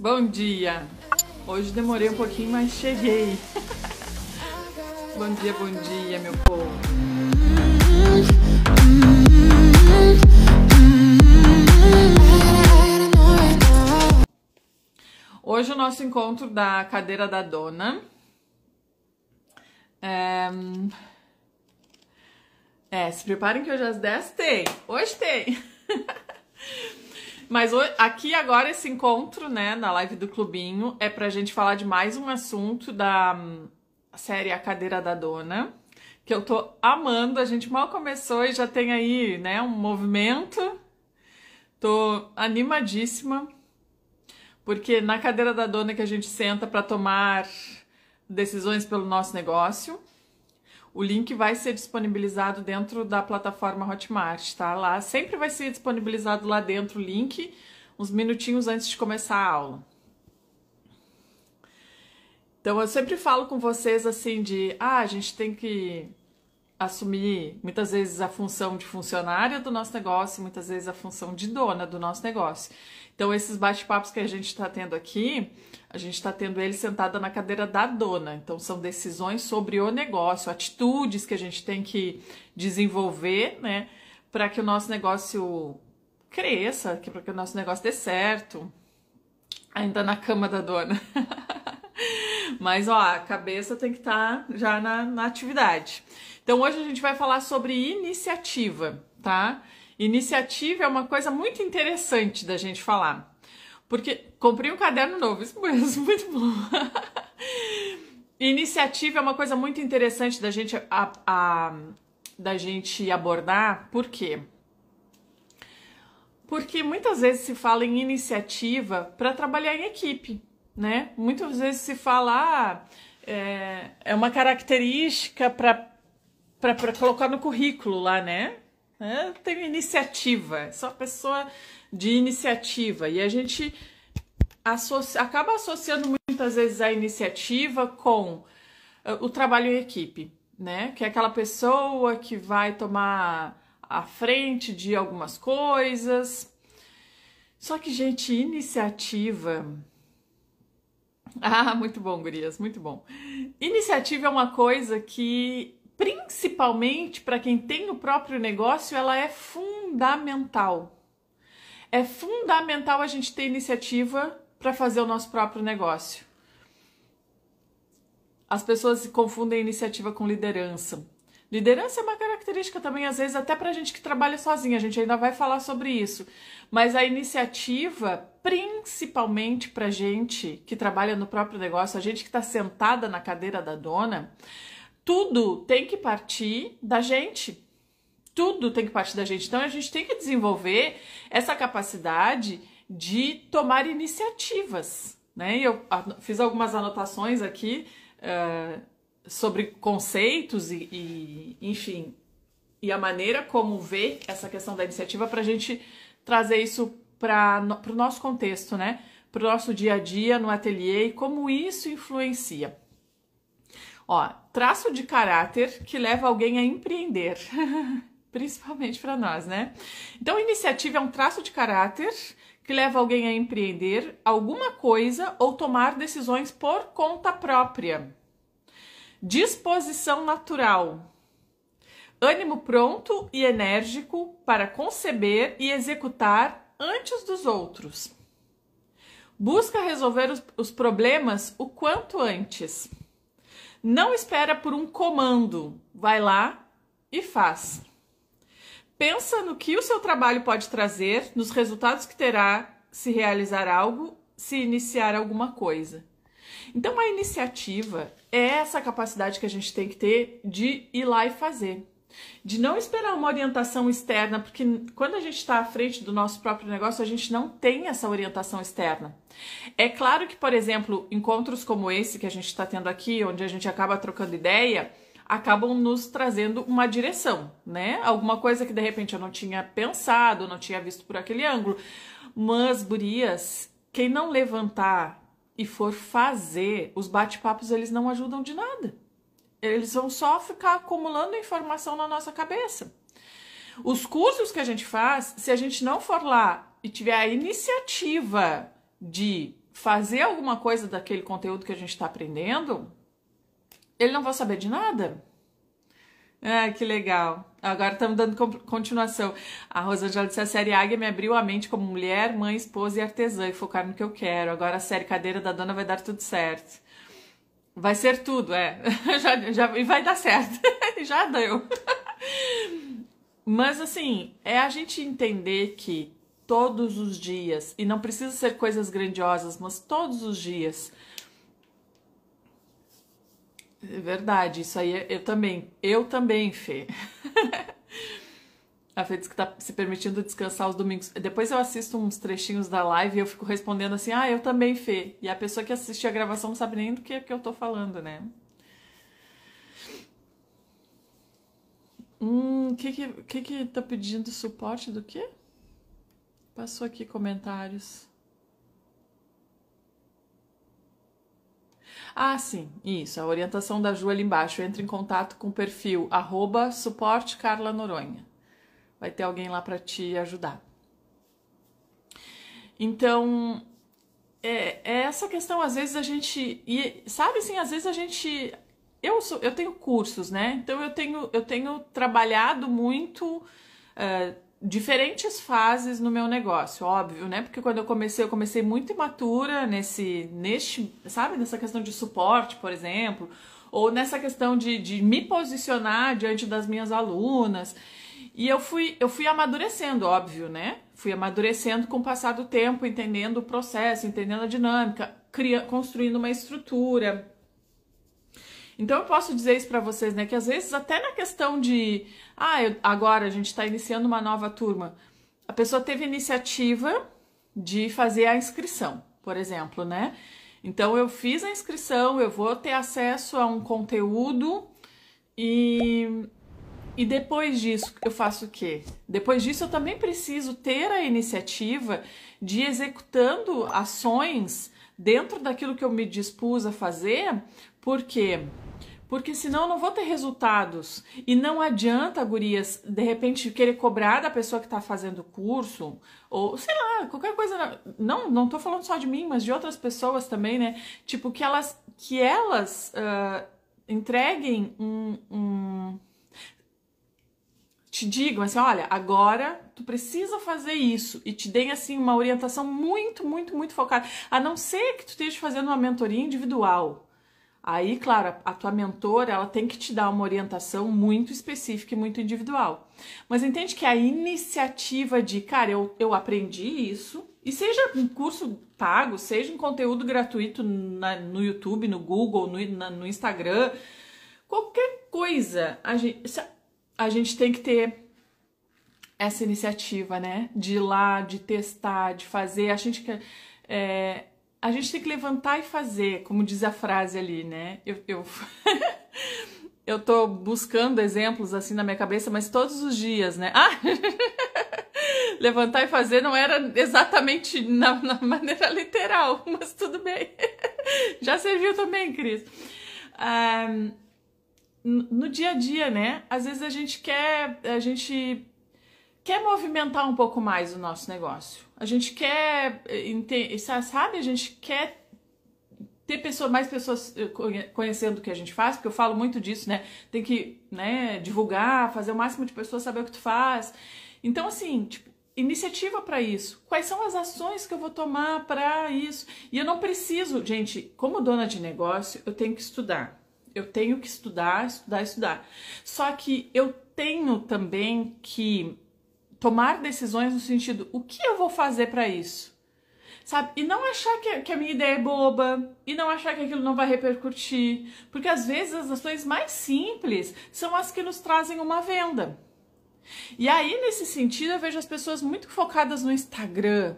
Bom dia! Hoje demorei um pouquinho, mas cheguei. bom dia, bom dia, meu povo. Hoje é o nosso encontro da cadeira da dona. É, é se preparem que hoje às 10 tem. Hoje tem. Mas aqui agora esse encontro, né, na live do Clubinho, é pra gente falar de mais um assunto da hum, série A Cadeira da Dona, que eu tô amando. A gente mal começou e já tem aí, né, um movimento. Tô animadíssima, porque na cadeira da dona que a gente senta para tomar decisões pelo nosso negócio, o link vai ser disponibilizado dentro da plataforma Hotmart, tá? Lá sempre vai ser disponibilizado lá dentro o link, uns minutinhos antes de começar a aula. Então eu sempre falo com vocês assim de, ah, a gente tem que assumir muitas vezes a função de funcionária do nosso negócio, muitas vezes a função de dona do nosso negócio. Então esses bate-papos que a gente está tendo aqui a gente está tendo ele sentada na cadeira da dona. Então, são decisões sobre o negócio, atitudes que a gente tem que desenvolver, né? Para que o nosso negócio cresça, para que o nosso negócio dê certo. Ainda na cama da dona. Mas, ó, a cabeça tem que estar tá já na, na atividade. Então, hoje a gente vai falar sobre iniciativa, tá? Iniciativa é uma coisa muito interessante da gente falar. Porque comprei um caderno novo, isso mesmo, muito bom. Iniciativa é uma coisa muito interessante da gente, a, a, da gente abordar, por quê? Porque muitas vezes se fala em iniciativa para trabalhar em equipe, né? Muitas vezes se fala ah, é, é uma característica para colocar no currículo lá, né? Né? Teve iniciativa, é sou a pessoa de iniciativa. E a gente associa, acaba associando muitas vezes a iniciativa com eh, o trabalho em equipe, né? Que é aquela pessoa que vai tomar a frente de algumas coisas. Só que, gente, iniciativa. Ah, muito bom, Gurias, muito bom. Iniciativa é uma coisa que principalmente para quem tem o próprio negócio, ela é fundamental. É fundamental a gente ter iniciativa para fazer o nosso próprio negócio. As pessoas confundem iniciativa com liderança. Liderança é uma característica também, às vezes, até para a gente que trabalha sozinha, a gente ainda vai falar sobre isso. Mas a iniciativa, principalmente para gente que trabalha no próprio negócio, a gente que está sentada na cadeira da dona, tudo tem que partir da gente. Tudo tem que partir da gente. Então a gente tem que desenvolver essa capacidade de tomar iniciativas. Né? Eu fiz algumas anotações aqui uh, sobre conceitos e, e, enfim, e a maneira como ver essa questão da iniciativa para a gente trazer isso para o no, nosso contexto, né? para o nosso dia a dia no ateliê e como isso influencia. Ó, traço de caráter que leva alguém a empreender. Principalmente para nós, né? Então, iniciativa é um traço de caráter que leva alguém a empreender alguma coisa ou tomar decisões por conta própria. Disposição natural. Ânimo pronto e enérgico para conceber e executar antes dos outros. Busca resolver os, problemas o quanto antes. Não espera por um comando, vai lá e faz. Pensa no que o seu trabalho pode trazer, nos resultados que terá se realizar algo, se iniciar alguma coisa. Então, a iniciativa é essa capacidade que a gente tem que ter de ir lá e fazer de não esperar uma orientação externa, porque quando a gente está à frente do nosso próprio negócio, a gente não tem essa orientação externa. É claro que, por exemplo, encontros como esse que a gente está tendo aqui, onde a gente acaba trocando ideia, acabam nos trazendo uma direção, né? Alguma coisa que de repente eu não tinha pensado, não tinha visto por aquele ângulo. Mas, Burias, quem não levantar e for fazer, os bate-papos eles não ajudam de nada. Eles vão só ficar acumulando informação na nossa cabeça. Os cursos que a gente faz, se a gente não for lá e tiver a iniciativa de fazer alguma coisa daquele conteúdo que a gente está aprendendo, ele não vai saber de nada. Ah, que legal. Agora estamos dando continuação. A Rosângela disse: a série Águia me abriu a mente como mulher, mãe, esposa e artesã e focar no que eu quero. Agora a série Cadeira da Dona vai dar tudo certo. Vai ser tudo, é. já, já, e vai dar certo. já deu. Mas assim, é a gente entender que todos os dias, e não precisa ser coisas grandiosas, mas todos os dias. É verdade, isso aí é, eu também, eu também, Fê. A Fê que tá se permitindo descansar os domingos. Depois eu assisto uns trechinhos da live e eu fico respondendo assim, ah, eu também, Fê. E a pessoa que assistiu a gravação não sabe nem do que, que eu tô falando, né? Hum, que que, que que tá pedindo suporte do quê? Passou aqui comentários. Ah, sim, isso. A orientação da Ju ali embaixo. Entre em contato com o perfil arroba suporte Carla Noronha vai ter alguém lá para te ajudar. Então, é, é, essa questão, às vezes a gente. E, sabe assim, às vezes a gente. Eu, sou, eu tenho cursos, né? Então eu tenho, eu tenho trabalhado muito. Uh, diferentes fases no meu negócio, óbvio, né? Porque quando eu comecei, eu comecei muito imatura nesse, neste, sabe, nessa questão de suporte, por exemplo, ou nessa questão de, de me posicionar diante das minhas alunas. E eu fui, eu fui amadurecendo, óbvio, né? Fui amadurecendo com o passar do tempo, entendendo o processo, entendendo a dinâmica, cria, construindo uma estrutura. Então eu posso dizer isso para vocês, né? Que às vezes até na questão de, ah, eu, agora a gente está iniciando uma nova turma, a pessoa teve iniciativa de fazer a inscrição, por exemplo, né? Então eu fiz a inscrição, eu vou ter acesso a um conteúdo e e depois disso, eu faço o quê? Depois disso, eu também preciso ter a iniciativa de executando ações dentro daquilo que eu me dispus a fazer, porque porque senão eu não vou ter resultados. E não adianta, gurias, de repente querer cobrar da pessoa que está fazendo o curso, ou sei lá, qualquer coisa. Não, não tô falando só de mim, mas de outras pessoas também, né? Tipo, que elas, que elas uh, entreguem um, um te digam assim, olha, agora tu precisa fazer isso e te deem assim uma orientação muito, muito, muito focada, a não ser que tu esteja fazendo uma mentoria individual. Aí, claro, a, tua mentora, ela tem que te dar uma orientação muito específica e muito individual. Mas entende que a iniciativa de, cara, eu, eu aprendi isso, e seja um curso pago, seja um conteúdo gratuito na, no YouTube, no Google, no, na, no Instagram, qualquer coisa, a gente, a gente tem que ter essa iniciativa, né? De ir lá, de testar, de fazer. A gente quer. É, a gente tem que levantar e fazer, como diz a frase ali, né? Eu, eu, eu tô buscando exemplos assim na minha cabeça, mas todos os dias, né? Ah! levantar e fazer não era exatamente na, na maneira literal, mas tudo bem. Já serviu também, Cris. Um, ah, no dia a dia, né? Às vezes a gente quer, a gente quer movimentar um pouco mais o nosso negócio. A gente quer, eh, sabe? A gente quer ter pessoa, mais pessoas eh, conhecendo o que a gente faz, porque eu falo muito disso, né? Tem que né, divulgar, fazer o máximo de pessoas saber o que tu faz. Então, assim, tipo, iniciativa para isso. Quais são as ações que eu vou tomar para isso? E eu não preciso, gente, como dona de negócio, eu tenho que estudar eu tenho que estudar, estudar, estudar. Só que eu tenho também que tomar decisões no sentido: o que eu vou fazer para isso? Sabe? E não achar que, que, a minha ideia é boba, e não achar que aquilo não vai repercutir. Porque às vezes as ações mais simples são as que nos trazem uma venda. E aí, nesse sentido, eu vejo as pessoas muito focadas no Instagram,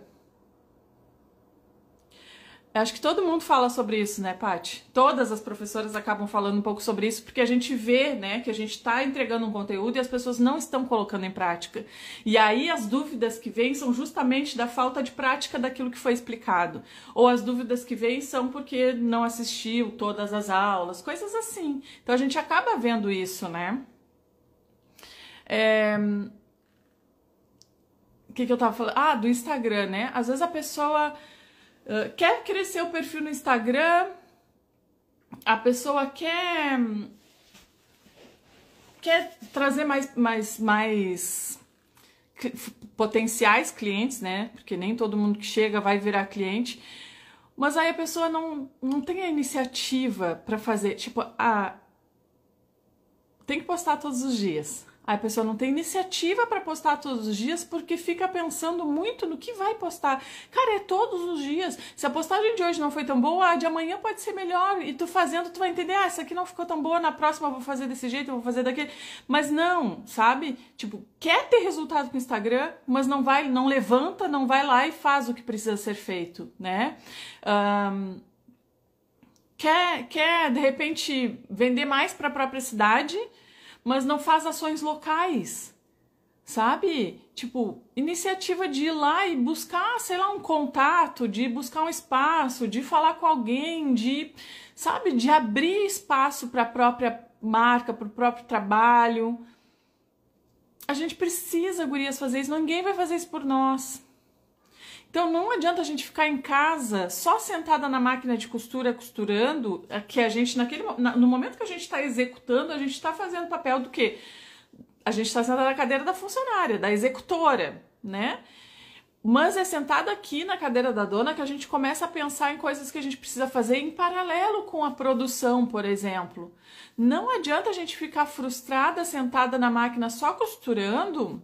Acho que todo mundo fala sobre isso, né, Paty? Todas as professoras acabam falando um pouco sobre isso, porque a gente vê, né, que a gente está entregando um conteúdo e as pessoas não estão colocando em prática. E aí as dúvidas que vêm são justamente da falta de prática daquilo que foi explicado. Ou as dúvidas que vêm são porque não assistiu todas as aulas, coisas assim. Então a gente acaba vendo isso, né? É... O que, que eu tava falando? Ah, do Instagram, né? Às vezes a pessoa ah, quer crescer o perfil no Instagram, a pessoa quer quer trazer mais mais mais potenciais clientes, né? Porque nem todo mundo que chega vai virar cliente. Mas aí a pessoa não, não tem a iniciativa para fazer, tipo, a tem que postar todos os dias a pessoa não tem iniciativa para postar todos os dias porque fica pensando muito no que vai postar. Cara, é todos os dias. Se a postagem de hoje não foi tão boa, a de amanhã pode ser melhor. E tu fazendo, tu vai entender, ah, essa aqui não ficou tão boa, na próxima eu vou fazer desse jeito, eu vou fazer daquele. Mas não, sabe? Tipo, quer ter resultado com o Instagram, mas não vai, não levanta, não vai lá e faz o que precisa ser feito, né? Um, quer, quer, de repente, vender mais para a própria cidade mas não faz ações locais. Sabe? Tipo, iniciativa de ir lá e buscar, sei lá, um contato, de buscar um espaço, de falar com alguém, de, sabe, de abrir espaço para a própria marca, para o próprio trabalho. A gente precisa, gurias, fazer isso. Ninguém vai fazer isso por nós. Então não adianta a gente ficar em casa só sentada na máquina de costura costurando, é que a gente naquele no momento que a gente está executando a gente está fazendo papel do quê? A gente está sentada na cadeira da funcionária, da executora, né? Mas é sentada aqui na cadeira da dona que a gente começa a pensar em coisas que a gente precisa fazer em paralelo com a produção, por exemplo. Não adianta a gente ficar frustrada sentada na máquina só costurando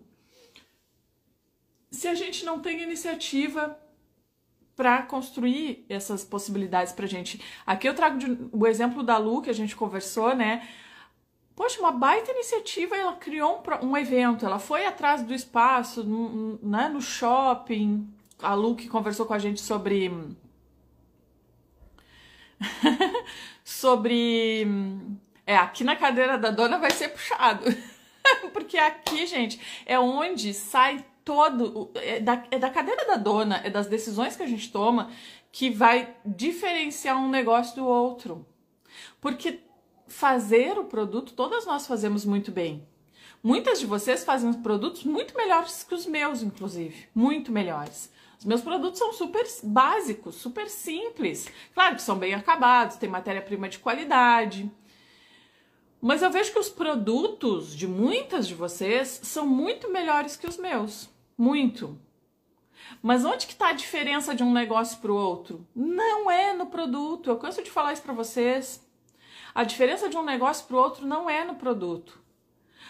se a gente não tem iniciativa para construir essas possibilidades para gente. Aqui eu trago de, o exemplo da Lu, que a gente conversou, né? Poxa, uma baita iniciativa, ela criou um, um evento, ela foi atrás do espaço, né, no shopping. A Lu que conversou com a gente sobre. sobre. É, aqui na cadeira da dona vai ser puxado. Porque aqui, gente, é onde sai todo. É da, é da cadeira da dona, é das decisões que a gente toma que vai diferenciar um negócio do outro. Porque fazer o produto, todas nós fazemos muito bem. Muitas de vocês fazem produtos muito melhores que os meus, inclusive. Muito melhores. Os meus produtos são super básicos, super simples. Claro que são bem acabados, tem matéria-prima de qualidade. Mas eu vejo que os produtos de muitas de vocês são muito melhores que os meus. Muito. Mas onde que está a diferença de um negócio para o outro? Não é no produto. Eu canso de falar isso para vocês. A diferença de um negócio para o outro não é no produto.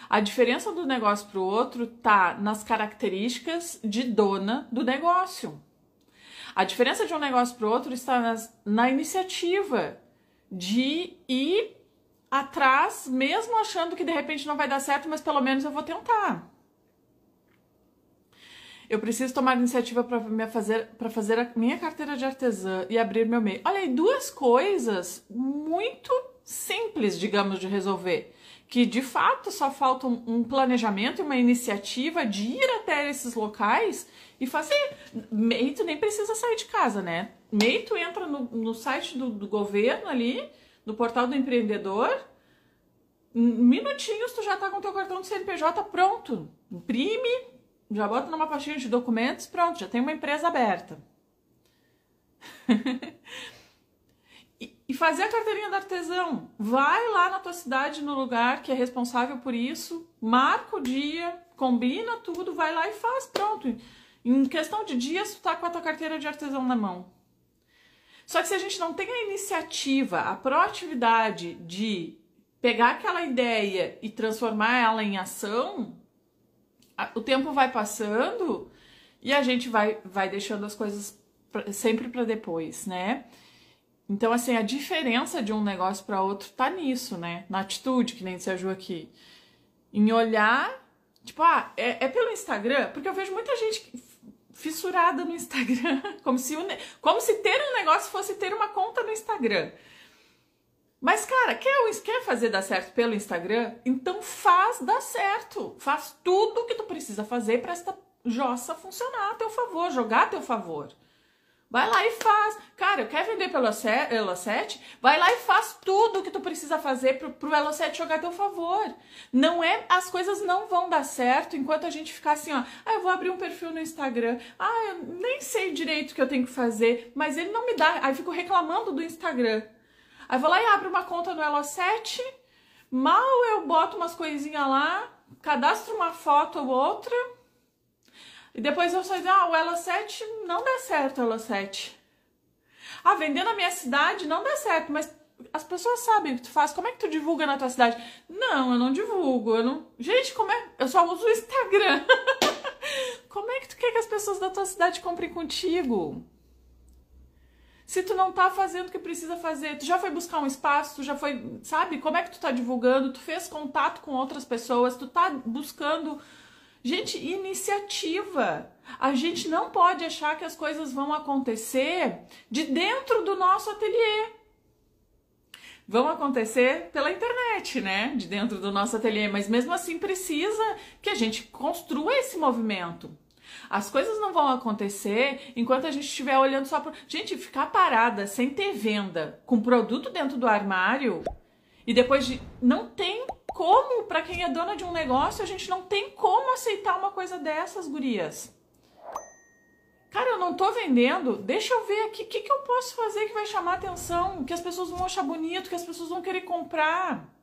A diferença do negócio para o outro está nas características de dona do negócio. A diferença de um negócio para o outro está nas, na iniciativa de ir atrás, mesmo achando que de repente não vai dar certo, mas pelo menos eu vou tentar. Eu preciso tomar iniciativa para fazer, fazer a minha carteira de artesã e abrir meu MEI. Olha aí, duas coisas muito simples, digamos, de resolver. Que de fato só falta um planejamento e uma iniciativa de ir até esses locais e fazer. MEI, tu nem precisa sair de casa, né? MEI, tu entra no, no site do, do governo ali, no portal do empreendedor, minutinhos tu já tá com teu cartão de CNPJ pronto. Imprime, já bota numa pastinha de documentos, pronto, já tem uma empresa aberta. e, fazer a carteirinha do artesão. Vai lá na tua cidade, no lugar que é responsável por isso, marca o dia, combina tudo, vai lá e faz, pronto. Em questão de dias, tu tá com a tua carteira de artesão na mão. Só que se a gente não tem a iniciativa, a proatividade de pegar aquela ideia e transformar ela em ação, o tempo vai passando e a gente vai, vai deixando as coisas pra, sempre para depois, né? Então, assim, a diferença de um negócio para outro tá nisso, né? Na atitude, que nem se ajuda aqui. Em olhar, tipo, ah, é, é pelo Instagram? Porque eu vejo muita gente fissurada no Instagram, como se, como se ter um negócio fosse ter uma conta no Instagram. Mas, cara, quer, quer fazer dar certo pelo Instagram? Então faz dar certo. Faz tudo o que tu precisa fazer para esta jossa funcionar a teu favor, jogar a teu favor. Vai lá e faz. Cara, quer vender pelo Elo7? Vai lá e faz tudo o que tu precisa fazer pro, pro Elo7 jogar a teu favor. Não é. As coisas não vão dar certo enquanto a gente ficar assim, ó. Ah, eu vou abrir um perfil no Instagram. Ah, eu nem sei direito o que eu tenho que fazer, mas ele não me dá. Aí fico reclamando do Instagram. Aí vou lá e abro uma conta no Elo7, mal eu boto umas coisinhas lá, cadastro uma foto ou outra, e depois eu sei, ah, o Elo7 não dá certo, Elo7. Ah, vender na minha cidade não dá certo, mas as pessoas sabem o que tu faz, como é que tu divulga na tua cidade? Não, eu não divulgo, eu não... Gente, como é... Eu só uso o Instagram. como é que tu quer que as pessoas da tua cidade comprem contigo? se tu não tá fazendo o que precisa fazer? Tu já foi buscar um espaço, tu já foi, sabe? Como é que tu tá divulgando? Tu fez contato com outras pessoas, tu tá buscando gente iniciativa. A gente não pode achar que as coisas vão acontecer de dentro do nosso ateliê. Vão acontecer pela internet, né? De dentro do nosso ateliê, mas mesmo assim precisa que a gente construa esse movimento. As coisas não vão acontecer enquanto a gente estiver olhando só para. Gente, ficar parada sem ter venda com produto dentro do armário e depois de. Não tem como, para quem é dona de um negócio, a gente não tem como aceitar uma coisa dessas, gurias. Cara, eu não tô vendendo, deixa eu ver aqui o que, que eu posso fazer que vai chamar atenção, que as pessoas vão achar bonito, que as pessoas vão querer comprar.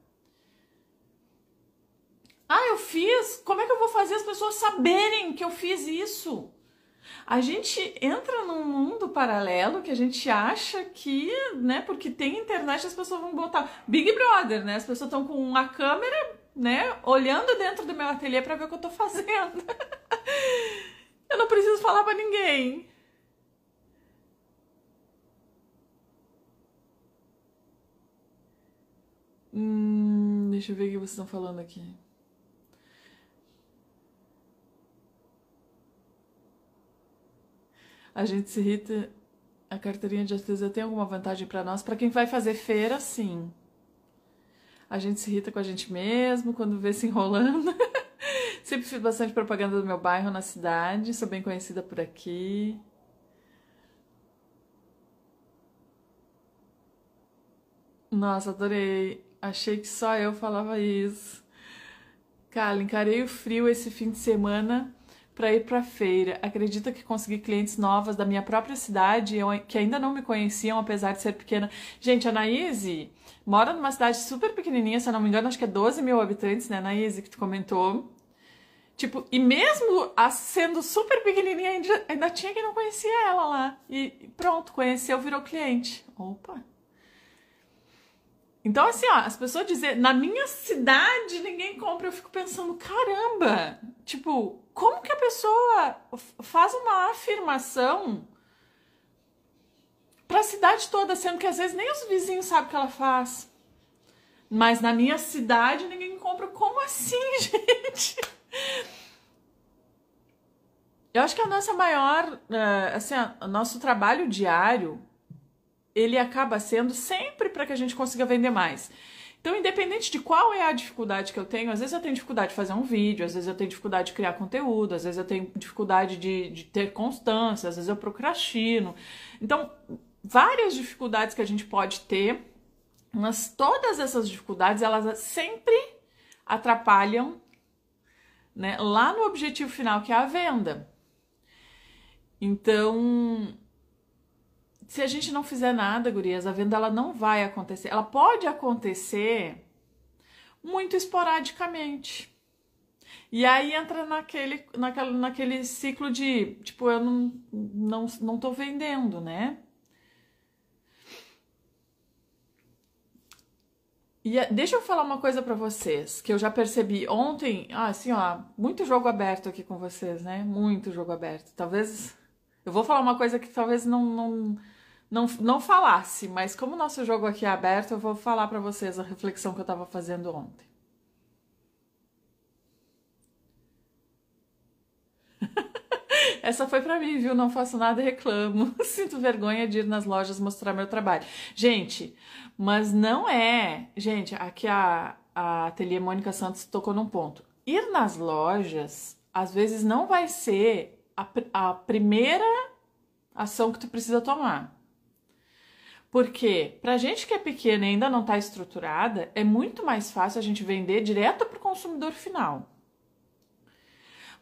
Ah, eu fiz? Como é que eu vou fazer as pessoas saberem que eu fiz isso? A gente entra num mundo paralelo que a gente acha que, né, porque tem internet as pessoas vão botar Big Brother, né? As pessoas estão com uma câmera, né, olhando dentro do meu ateliê para ver o que eu tô fazendo. eu não preciso falar para ninguém. Hum, deixa eu ver o que vocês estão falando aqui. a gente se irrita. A carteirinha de artesã tem alguma vantagem para nós? Para quem vai fazer feira, sim. A gente se irrita com a gente mesmo quando vê se enrolando. Sempre fiz bastante propaganda do meu bairro na cidade, sou bem conhecida por aqui. Nossa, adorei. Achei que só eu falava isso. Cara, encarei o frio esse fim de semana para ir para feira. Acredita que consegui clientes novas da minha própria cidade que ainda não me conheciam, apesar de ser pequena. Gente, a Anaíse mora numa cidade super pequenininha, se eu não me engano, acho que é 12 mil habitantes, né, Anaíse, que tu comentou. Tipo, e mesmo sendo super pequenininha, ainda, ainda tinha quem não conhecia ela lá. E pronto, conheceu, virou cliente. Opa! Então, assim, ó, as pessoas dizem, na minha cidade ninguém compra, eu fico pensando, caramba! Tipo, como que a pessoa faz uma afirmação para a cidade toda, sendo que às vezes nem os vizinhos sabem o que ela faz. Mas na minha cidade ninguém compra. Como assim, gente? Eu acho que a nossa maior, eh, assim, o nosso trabalho diário, ele acaba sendo sempre para que a gente consiga vender mais. Então, independente de qual é a dificuldade que eu tenho, às vezes eu tenho dificuldade de fazer um vídeo, às vezes eu tenho dificuldade de criar conteúdo, às vezes eu tenho dificuldade de, de ter constância, às vezes eu procrastino. Então, várias dificuldades que a gente pode ter, mas todas essas dificuldades, elas sempre atrapalham né, lá no objetivo final, que é a venda. Então, se a gente não fizer nada, gurias, a venda ela não vai acontecer. Ela pode acontecer muito esporadicamente. E aí entra naquele, naquela, naquele ciclo de, tipo, eu não, não, não tô vendendo, né? E deixa eu falar uma coisa para vocês, que eu já percebi ontem, ah, assim, ó, muito jogo aberto aqui com vocês, né? Muito jogo aberto. Talvez eu vou falar uma coisa que talvez não, não não, não falasse, mas como o nosso jogo aqui é aberto, eu vou falar para vocês a reflexão que eu estava fazendo ontem. Essa foi para mim, viu? Não faço nada e reclamo. Sinto vergonha de ir nas lojas mostrar meu trabalho. Gente, mas não é. Gente, aqui a, a Ateliê Mônica Santos tocou num ponto. Ir nas lojas, às vezes, não vai ser a, a primeira ação que tu precisa tomar. Porque para gente que é pequena e ainda não está estruturada, é muito mais fácil a gente vender direto para o consumidor final.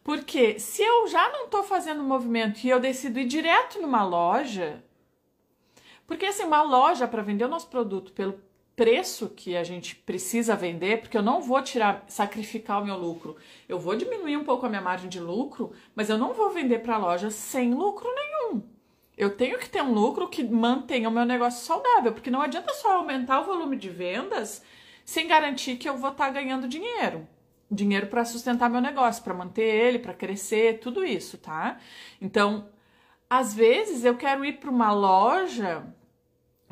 Porque se eu já não estou fazendo movimento e eu decido ir direto numa loja, porque assim, uma loja para vender o nosso produto pelo preço que a gente precisa vender, porque eu não vou tirar, sacrificar o meu lucro. Eu vou diminuir um pouco a minha margem de lucro, mas eu não vou vender para a loja sem lucro nenhum eu tenho que ter um lucro que mantenha o meu negócio saudável, porque não adianta só aumentar o volume de vendas sem garantir que eu vou estar tá ganhando dinheiro. Dinheiro para sustentar meu negócio, para manter ele, para crescer, tudo isso, tá? Então, às vezes eu quero ir para uma loja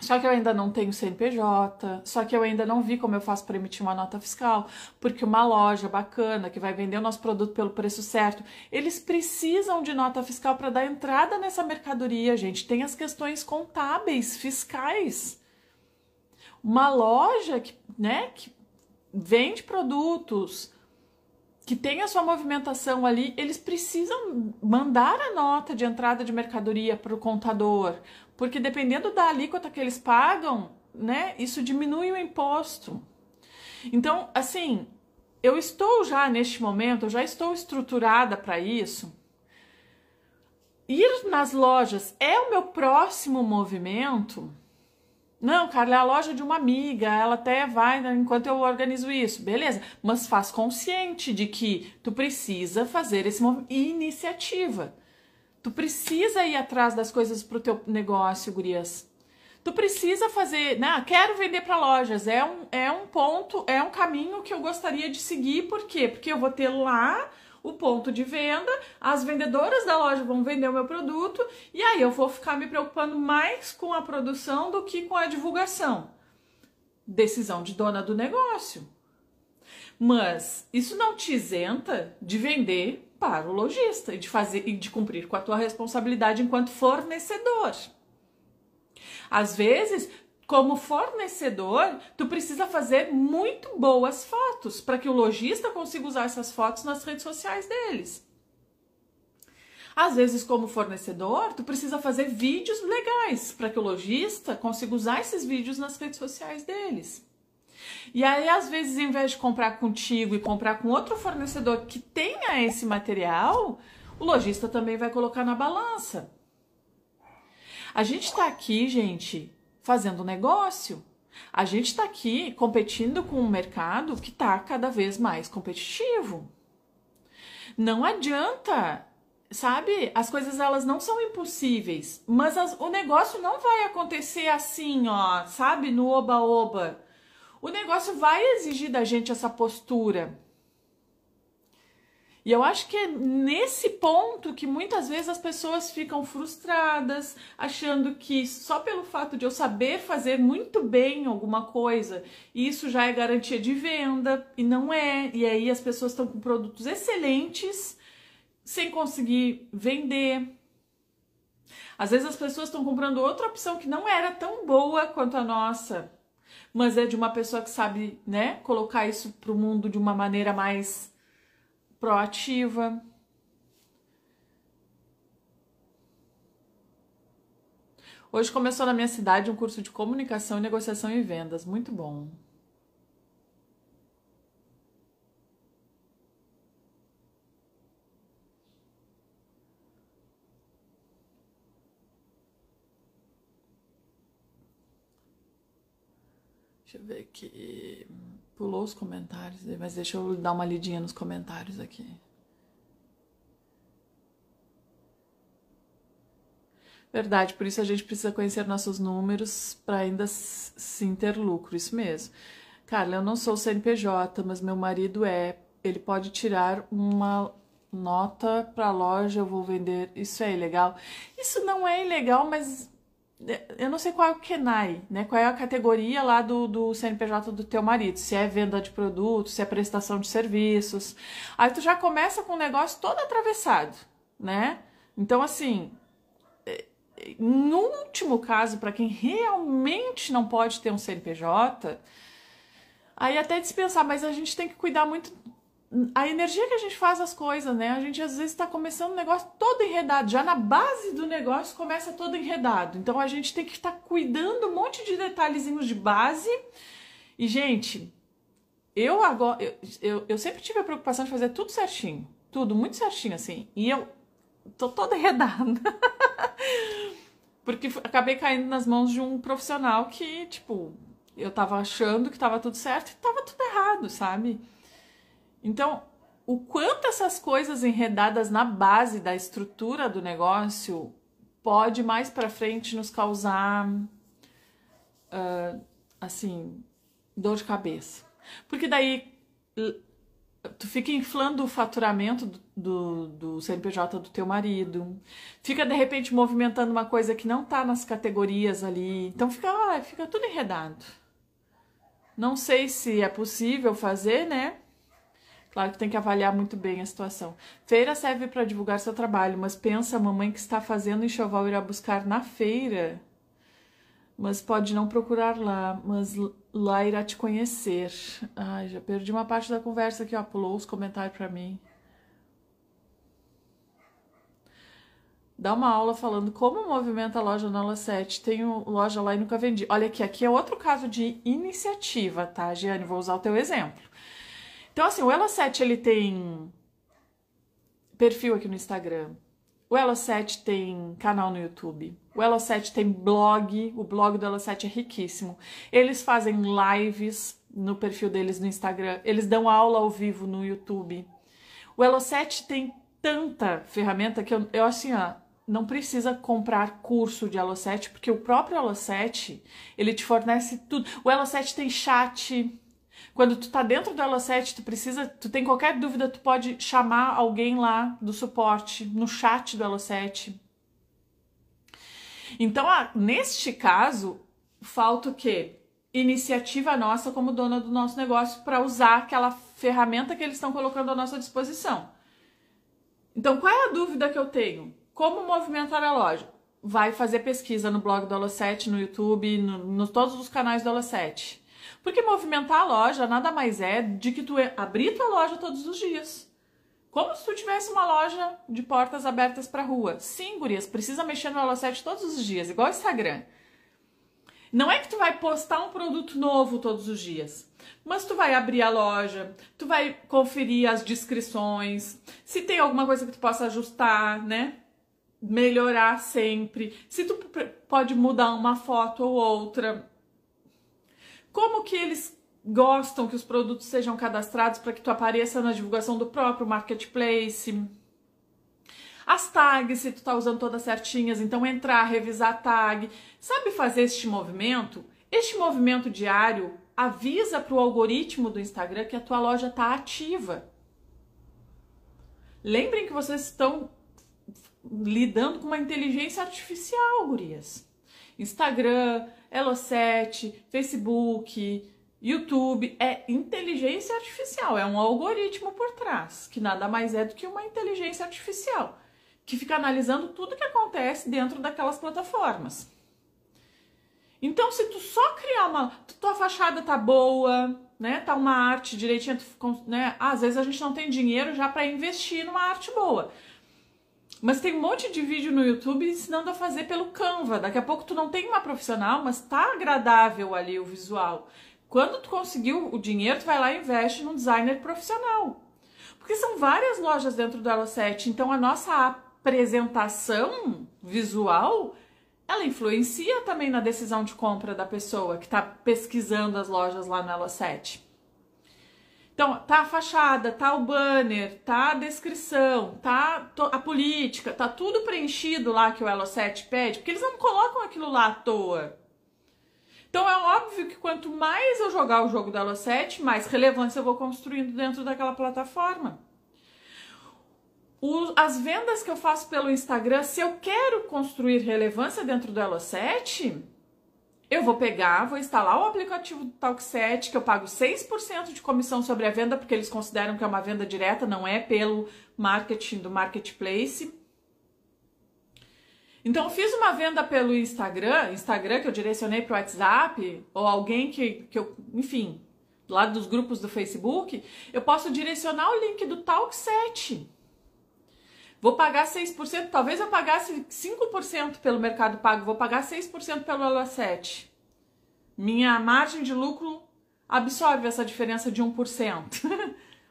só que eu ainda não tenho CNPJ, só que eu ainda não vi como eu faço para emitir uma nota fiscal, porque uma loja bacana que vai vender o nosso produto pelo preço certo, eles precisam de nota fiscal para dar entrada nessa mercadoria, gente. Tem as questões contábeis, fiscais. Uma loja que, né, que vende produtos, que tem a sua movimentação ali, eles precisam mandar a nota de entrada de mercadoria para o contador, porque dependendo da alíquota que eles pagam, né, isso diminui o imposto. Então, assim, eu estou já neste momento, eu já estou estruturada para isso. Ir nas lojas é o meu próximo movimento? Não, Carla, é a loja de uma amiga, ela até vai né, enquanto eu organizo isso, beleza. Mas faz consciente de que tu precisa fazer esse movimento, iniciativa. Tu precisa ir atrás das coisas pro teu negócio, gurias. Tu precisa fazer, né? Ah, quero vender para lojas. É um, é um ponto, é um caminho que eu gostaria de seguir. Por quê? Porque eu vou ter lá o ponto de venda, as vendedoras da loja vão vender o meu produto e aí eu vou ficar me preocupando mais com a produção do que com a divulgação. Decisão de dona do negócio. Mas isso não te isenta de vender para o lojista e de fazer e de cumprir com a tua responsabilidade enquanto fornecedor. Às vezes, como fornecedor, tu precisa fazer muito boas fotos para que o lojista consiga usar essas fotos nas redes sociais deles. Às vezes, como fornecedor, tu precisa fazer vídeos legais para que o lojista consiga usar esses vídeos nas redes sociais deles. E aí, às vezes, em vez de comprar contigo e comprar com outro fornecedor que tenha esse material, o lojista também vai colocar na balança. A gente está aqui, gente, fazendo negócio. A gente está aqui competindo com um mercado que está cada vez mais competitivo. Não adianta, sabe? As coisas elas não são impossíveis, mas as, o negócio não vai acontecer assim, ó, sabe? No oba-oba o negócio vai exigir da gente essa postura. E eu acho que é nesse ponto que muitas vezes as pessoas ficam frustradas, achando que só pelo fato de eu saber fazer muito bem alguma coisa, isso já é garantia de venda, e não é. E aí as pessoas estão com produtos excelentes sem conseguir vender. Às vezes as pessoas estão comprando outra opção que não era tão boa quanto a nossa mas é de uma pessoa que sabe, né, colocar isso para o mundo de uma maneira mais proativa. Hoje começou na minha cidade um curso de comunicação, negociação e vendas. Muito bom. Deixa eu ver aqui. Pulou os comentários, mas deixa eu dar uma lidinha nos comentários aqui. Verdade, por isso a gente precisa conhecer nossos números para ainda sim ter lucro, isso mesmo. Carla, eu não sou CNPJ, mas meu marido é. Ele pode tirar uma nota para a loja, eu vou vender. Isso é ilegal? Isso não é ilegal, mas eu não sei qual é o KENAI, né? Qual é a categoria lá do, do CNPJ do teu marido? Se é venda de produtos, se é prestação de serviços. Aí tu já começa com o negócio todo atravessado, né? Então, assim, no é, último caso, para quem realmente não pode ter um CNPJ, aí até dispensar, mas a gente tem que cuidar muito a energia que a gente faz as coisas, né? A gente às vezes está começando um negócio todo enredado, já na base do negócio começa todo enredado. Então a gente tem que estar tá cuidando um monte de detalhezinhos de base. E gente, eu agora eu, eu, eu, sempre tive a preocupação de fazer tudo certinho, tudo muito certinho assim. E eu tô toda enredada. Porque acabei caindo nas mãos de um profissional que, tipo, eu tava achando que tava tudo certo e tava tudo errado, sabe? Então, o quanto essas coisas enredadas na base da estrutura do negócio pode mais para frente nos causar uh, assim dor de cabeça, porque daí tu fica inflando o faturamento do, do, do, CNPJ do teu marido, fica de repente movimentando uma coisa que não tá nas categorias ali, então fica, ah, fica tudo enredado. Não sei se é possível fazer, né? Claro que tem que avaliar muito bem a situação. Feira serve para divulgar seu trabalho, mas pensa a mamãe que está fazendo enxoval irá buscar na feira. Mas pode não procurar lá, mas lá irá te conhecer. Ai, já perdi uma parte da conversa aqui, ó. Pulou os comentários para mim. Dá uma aula falando como movimenta a loja na aula 7. Tenho loja lá e nunca vendi. Olha aqui, aqui é outro caso de iniciativa, tá, Giane? Vou usar o teu exemplo. Então, assim, o Ela 7 ele tem perfil aqui no Instagram. O Ela 7 tem canal no YouTube. O Ela 7 tem blog. O blog do Ela 7 é riquíssimo. Eles fazem lives no perfil deles no Instagram. Eles dão aula ao vivo no YouTube. O Elo 7 tem tanta ferramenta que eu, eu assim, ó, não precisa comprar curso de Elo 7, porque o próprio Elo 7, ele te fornece tudo. O Elo 7 tem chat, quando tu tá dentro do elo 7, tu precisa, tu tem qualquer dúvida, tu pode chamar alguém lá do suporte, no chat do elo 7. Então, ah, neste caso, falta o quê? Iniciativa nossa como dona do nosso negócio para usar aquela ferramenta que eles estão colocando à nossa disposição. Então, qual é a dúvida que eu tenho? Como movimentar a loja? Vai fazer pesquisa no blog do 7 no YouTube, nos no todos os canais do 7 porque movimentar a loja nada mais é de que tu abrir tua loja todos os dias. Como se tu tivesse uma loja de portas abertas para rua. Sim, gurias, precisa mexer no alocete todos os dias, igual Instagram. Não é que tu vai postar um produto novo todos os dias, mas tu vai abrir a loja, tu vai conferir as descrições, se tem alguma coisa que tu possa ajustar, né? Melhorar sempre. Se tu pode mudar uma foto ou outra, como que eles gostam que os produtos sejam cadastrados para que tu apareça na divulgação do próprio marketplace? As tags, se tu tá usando todas certinhas, então entrar, revisar a tag. Sabe fazer este movimento? Este movimento diário avisa para o algoritmo do Instagram que a tua loja está ativa. Lembrem que vocês estão lidando com uma inteligência artificial, gurias. Instagram, Elo7, Facebook, YouTube. É inteligência artificial, é um algoritmo por trás, que nada mais é do que uma inteligência artificial, que fica analisando tudo que acontece dentro daquelas plataformas. Então, se tu só criar uma. Tua fachada tá boa, né? Tá uma arte direitinha, tu, né? Às vezes a gente não tem dinheiro já para investir numa arte boa. Mas tem um monte de vídeo no YouTube ensinando a fazer pelo Canva. Daqui a pouco tu não tem uma profissional, mas tá agradável ali o visual. Quando tu conseguiu o dinheiro, tu vai lá e investe num designer profissional. Porque são várias lojas dentro do Elo7, então a nossa apresentação visual ela influencia também na decisão de compra da pessoa que está pesquisando as lojas lá no Elo7. Então, tá a fachada, tá o banner, tá a descrição, tá a política, tá tudo preenchido lá que o Elo 7 pede, porque eles não colocam aquilo lá à toa. Então é óbvio que quanto mais eu jogar o jogo do Elo 7, mais relevância eu vou construindo dentro daquela plataforma. O, as vendas que eu faço pelo Instagram, se eu quero construir relevância dentro do Elo 7, eu vou pegar, vou instalar o aplicativo do Talkset, que eu pago 6% de comissão sobre a venda, porque eles consideram que é uma venda direta, não é pelo marketing do marketplace. Então, fiz uma venda pelo Instagram, Instagram que eu direcionei para o WhatsApp, ou alguém que, que eu, enfim, lá dos grupos do Facebook, eu posso direcionar o link do Talkset. Vou pagar 6%, talvez eu pagasse 5% pelo mercado pago, vou pagar 6% pelo elo 7 Minha margem de lucro absorve essa diferença de 1%.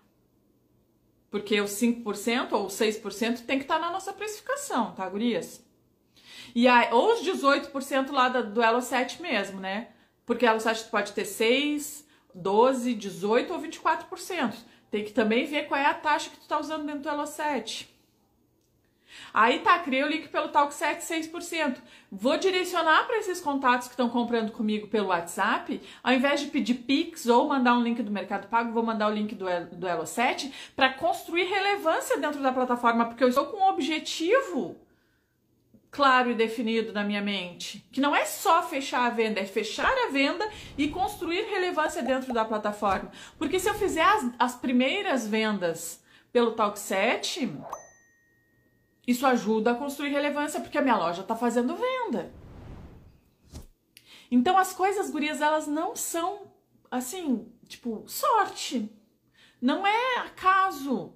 Porque o 5% ou 6% tem que estar tá na nossa precificação, tá, gurias? E aí, ou os 18% lá da, do Elo 7 mesmo, né? Porque Elo 7 pode ter 6, 12, 18 ou 24%. Tem que também ver qual é a taxa que tu tá usando dentro do Elo 7. Aí tá eu link pelo Talk 76%. Vou direcionar para esses contatos que estão comprando comigo pelo WhatsApp, ao invés de pedir Pix ou mandar um link do Mercado Pago, vou mandar o link do, do Elo7 para construir relevância dentro da plataforma, porque eu estou com um objetivo claro e definido na minha mente, que não é só fechar a venda, é fechar a venda e construir relevância dentro da plataforma. Porque se eu fizer as, as primeiras vendas pelo Talk 7, isso ajuda a construir relevância porque a minha loja está fazendo venda. Então as coisas, gurias, elas não são assim, tipo, sorte. Não é acaso.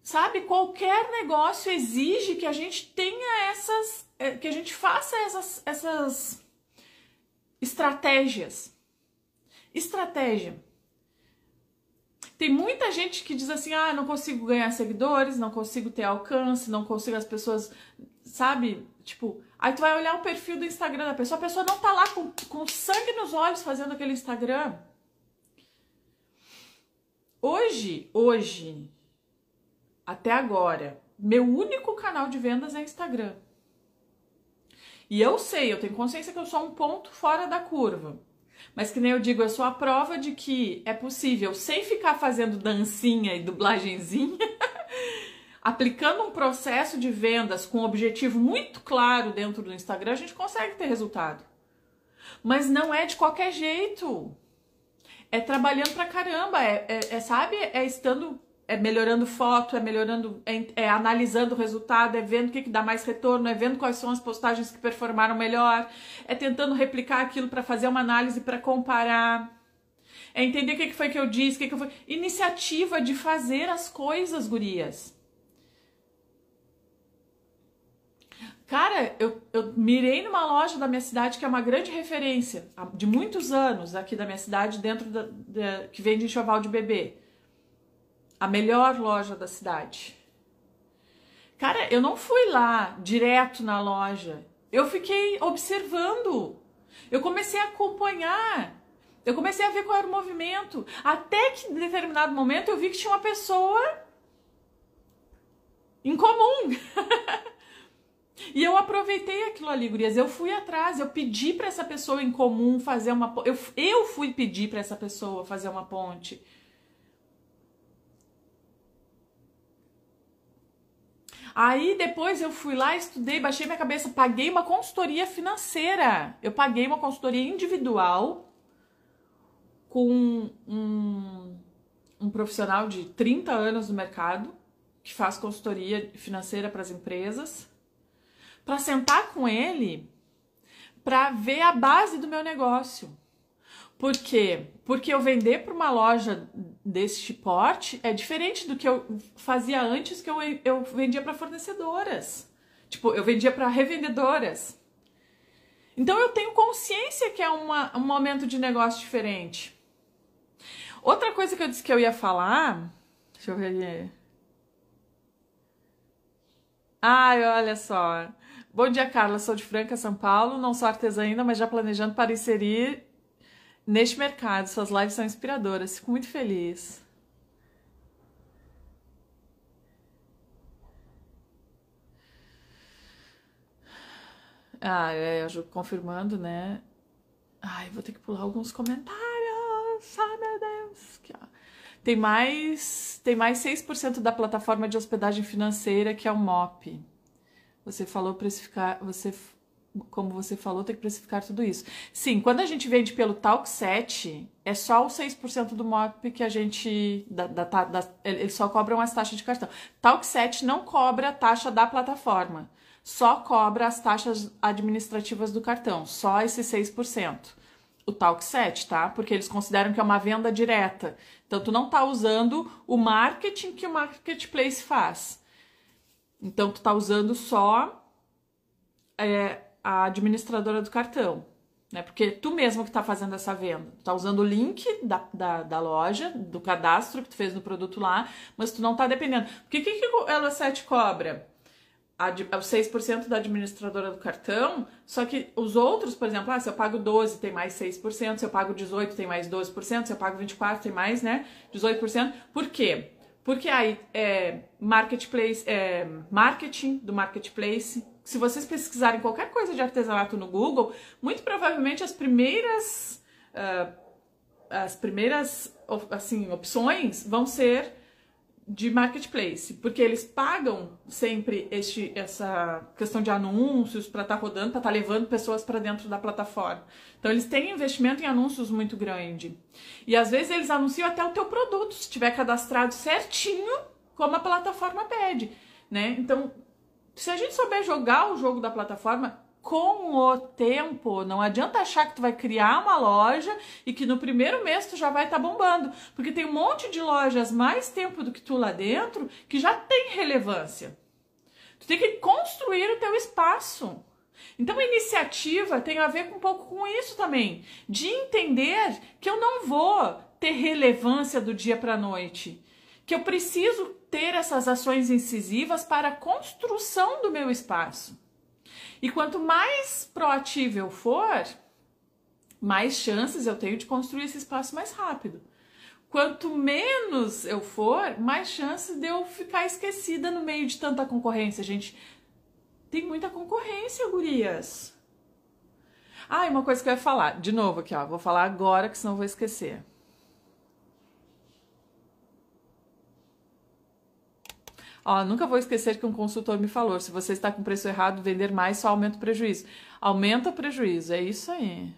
Sabe, qualquer negócio exige que a gente tenha essas, eh, que a gente faça essas, essas estratégias. Estratégia. Tem muita gente que diz assim: ah, não consigo ganhar seguidores, não consigo ter alcance, não consigo as pessoas, sabe? Tipo, aí tu vai olhar o perfil do Instagram da pessoa, a pessoa não tá lá com, com sangue nos olhos fazendo aquele Instagram. Hoje, hoje, até agora, meu único canal de vendas é Instagram. E eu sei, eu tenho consciência que eu sou um ponto fora da curva. Mas que nem eu digo, eu sou a prova de que é possível, sem ficar fazendo dancinha e dublagenzinha, aplicando um processo de vendas com um objetivo muito claro dentro do Instagram, a gente consegue ter resultado. Mas não é de qualquer jeito. É trabalhando pra caramba, é, é, é sabe? É estando é melhorando foto, é melhorando, é, é analisando o resultado, é vendo o que, que dá mais retorno, é vendo quais são as postagens que performaram melhor, é tentando replicar aquilo para fazer uma análise para comparar, é entender o que, que foi que eu disse, o que, que foi. Iniciativa de fazer as coisas, gurias. Cara, eu, eu mirei numa loja da minha cidade que é uma grande referência, de muitos anos aqui da minha cidade, dentro da, da que vende enxoval de bebê a melhor loja da cidade. Cara, eu não fui lá direto na loja. Eu fiquei observando. Eu comecei a acompanhar. Eu comecei a ver qual era o movimento. Até que em determinado momento eu vi que tinha uma pessoa em comum. e eu aproveitei aquilo ali, gurias. Eu fui atrás, eu pedi para essa pessoa em comum fazer uma. Eu, eu fui pedir para essa pessoa fazer uma ponte. Aí depois eu fui lá, estudei, baixei minha cabeça, paguei uma consultoria financeira. Eu paguei uma consultoria individual com um, um, profissional de 30 anos no mercado, que faz consultoria financeira para as empresas, para sentar com ele para ver a base do meu negócio. Por quê? Porque eu vender para uma loja deste porte é diferente do que eu fazia antes, que eu, eu vendia para fornecedoras. Tipo, eu vendia para revendedoras. Então eu tenho consciência que é uma, um momento de negócio diferente. Outra coisa que eu disse que eu ia falar. Deixa eu ver. Ai, olha só. Bom dia, Carla. Sou de Franca, São Paulo. Não sou artesã ainda, mas já planejando para inserir neste mercado. Suas lives são inspiradoras. Fico muito feliz. Ah, é, eu confirmando, né? Ai, vou ter que pular alguns comentários. Ai, meu Deus. tem mais, tem mais 6% da plataforma de hospedagem financeira que é o MOP. Você falou precificar, você como você falou, tem que precificar tudo isso. Sim, quando a gente vende pelo Talk 7, é só o 6% do MOP que a gente. Da, da, da, eles só cobram as taxas de cartão. Talk 7 não cobra a taxa da plataforma, só cobra as taxas administrativas do cartão, só esse 6%. O Talk 7, tá? Porque eles consideram que é uma venda direta. Então, tu não tá usando o marketing que o marketplace faz. Então, tu tá usando só é, a administradora do cartão, né? Porque tu mesmo que está fazendo essa venda, tu tá usando o link da, da, da, loja, do cadastro que tu fez no produto lá, mas tu não está dependendo. Porque o que, que o Elo 7 cobra? A, a, 6% da administradora do cartão, só que os outros, por exemplo, ah, se eu pago 12, tem mais 6%, se eu pago 18, tem mais 12%, se eu pago 24, tem mais, né? 18%. Por quê? Porque aí é, marketplace, é, marketing do marketplace, se vocês pesquisarem qualquer coisa de artesanato no Google, muito provavelmente as primeiras uh, as primeiras assim opções vão ser de marketplace, porque eles pagam sempre este, essa questão de anúncios para estar tá rodando, para estar tá levando pessoas para dentro da plataforma. Então eles têm investimento em anúncios muito grande. E às vezes eles anunciam até o teu produto, se estiver cadastrado certinho como a plataforma pede, né? Então se a gente souber jogar o jogo da plataforma com o tempo, não adianta achar que tu vai criar uma loja e que no primeiro mês tu já vai estar tá bombando, porque tem um monte de lojas mais tempo do que tu lá dentro que já tem relevância. Tu tem que construir o teu espaço. Então, a iniciativa tem a ver com, um pouco com isso também, de entender que eu não vou ter relevância do dia para a noite, que eu preciso ter essas ações incisivas para a construção do meu espaço. E quanto mais proativo eu for, mais chances eu tenho de construir esse espaço mais rápido. Quanto menos eu for, mais chances de eu ficar esquecida no meio de tanta concorrência, gente. Tem muita concorrência, gurias. Ah, e uma coisa que eu ia falar, de novo aqui, ó, vou falar agora que senão vou esquecer. Ó, nunca vou esquecer que um consultor me falou: se você está com preço errado, vender mais só aumenta o prejuízo. Aumenta o prejuízo, é isso aí.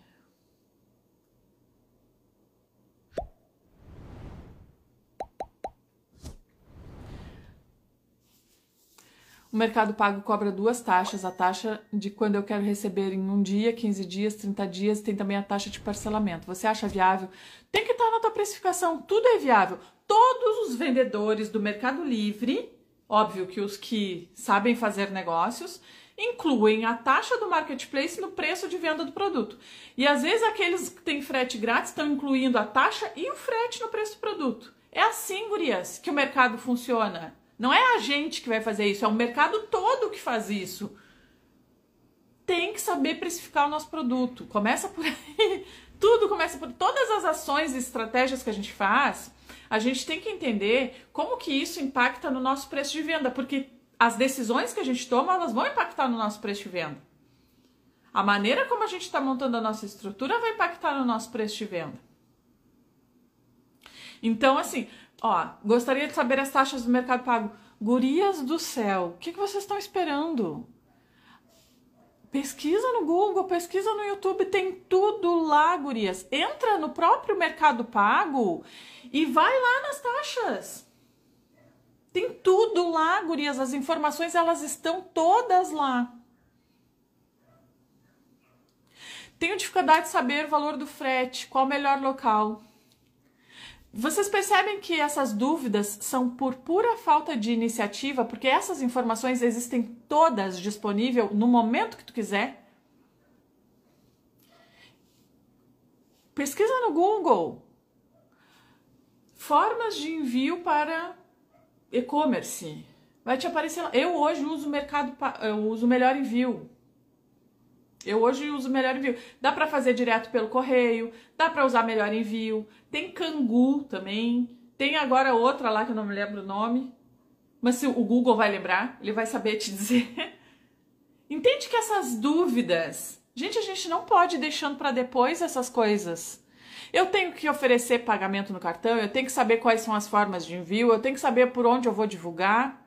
O Mercado Pago cobra duas taxas: a taxa de quando eu quero receber em um dia, 15 dias, 30 dias, tem também a taxa de parcelamento. Você acha viável? Tem que estar na tua precificação, tudo é viável. Todos os vendedores do Mercado Livre Óbvio que os que sabem fazer negócios incluem a taxa do marketplace no preço de venda do produto. E às vezes aqueles que têm frete grátis estão incluindo a taxa e o frete no preço do produto. É assim, gurias, que o mercado funciona. Não é a gente que vai fazer isso, é o mercado todo que faz isso. Tem que saber precificar o nosso produto. Começa por aí. Tudo começa por todas as ações e estratégias que a gente faz a gente tem que entender como que isso impacta no nosso preço de venda, porque as decisões que a gente toma, elas vão impactar no nosso preço de venda. A maneira como a gente está montando a nossa estrutura vai impactar no nosso preço de venda. Então, assim, ó, gostaria de saber as taxas do mercado pago. Gurias do céu, o que, que vocês estão esperando? Pesquisa no Google, pesquisa no YouTube, tem tudo lá, gurias. Entra no próprio Mercado Pago e vai lá nas taxas. Tem tudo lá, gurias. As informações elas estão todas lá. Tenho dificuldade de saber o valor do frete, qual o melhor local. Vocês percebem que essas dúvidas são por pura falta de iniciativa, porque essas informações existem todas disponível no momento que tu quiser. Pesquisa no Google formas de envio para e-commerce. Vai te aparecer. Eu hoje uso o mercado, eu uso o melhor envio. Eu hoje uso melhor envio. Dá para fazer direto pelo correio, dá para usar melhor envio. Tem Cangu também. Tem agora outra lá que eu não me lembro o nome. Mas se o Google vai lembrar, ele vai saber te dizer. Entende que essas dúvidas, gente, a gente não pode ir deixando para depois essas coisas. Eu tenho que oferecer pagamento no cartão, eu tenho que saber quais são as formas de envio, eu tenho que saber por onde eu vou divulgar.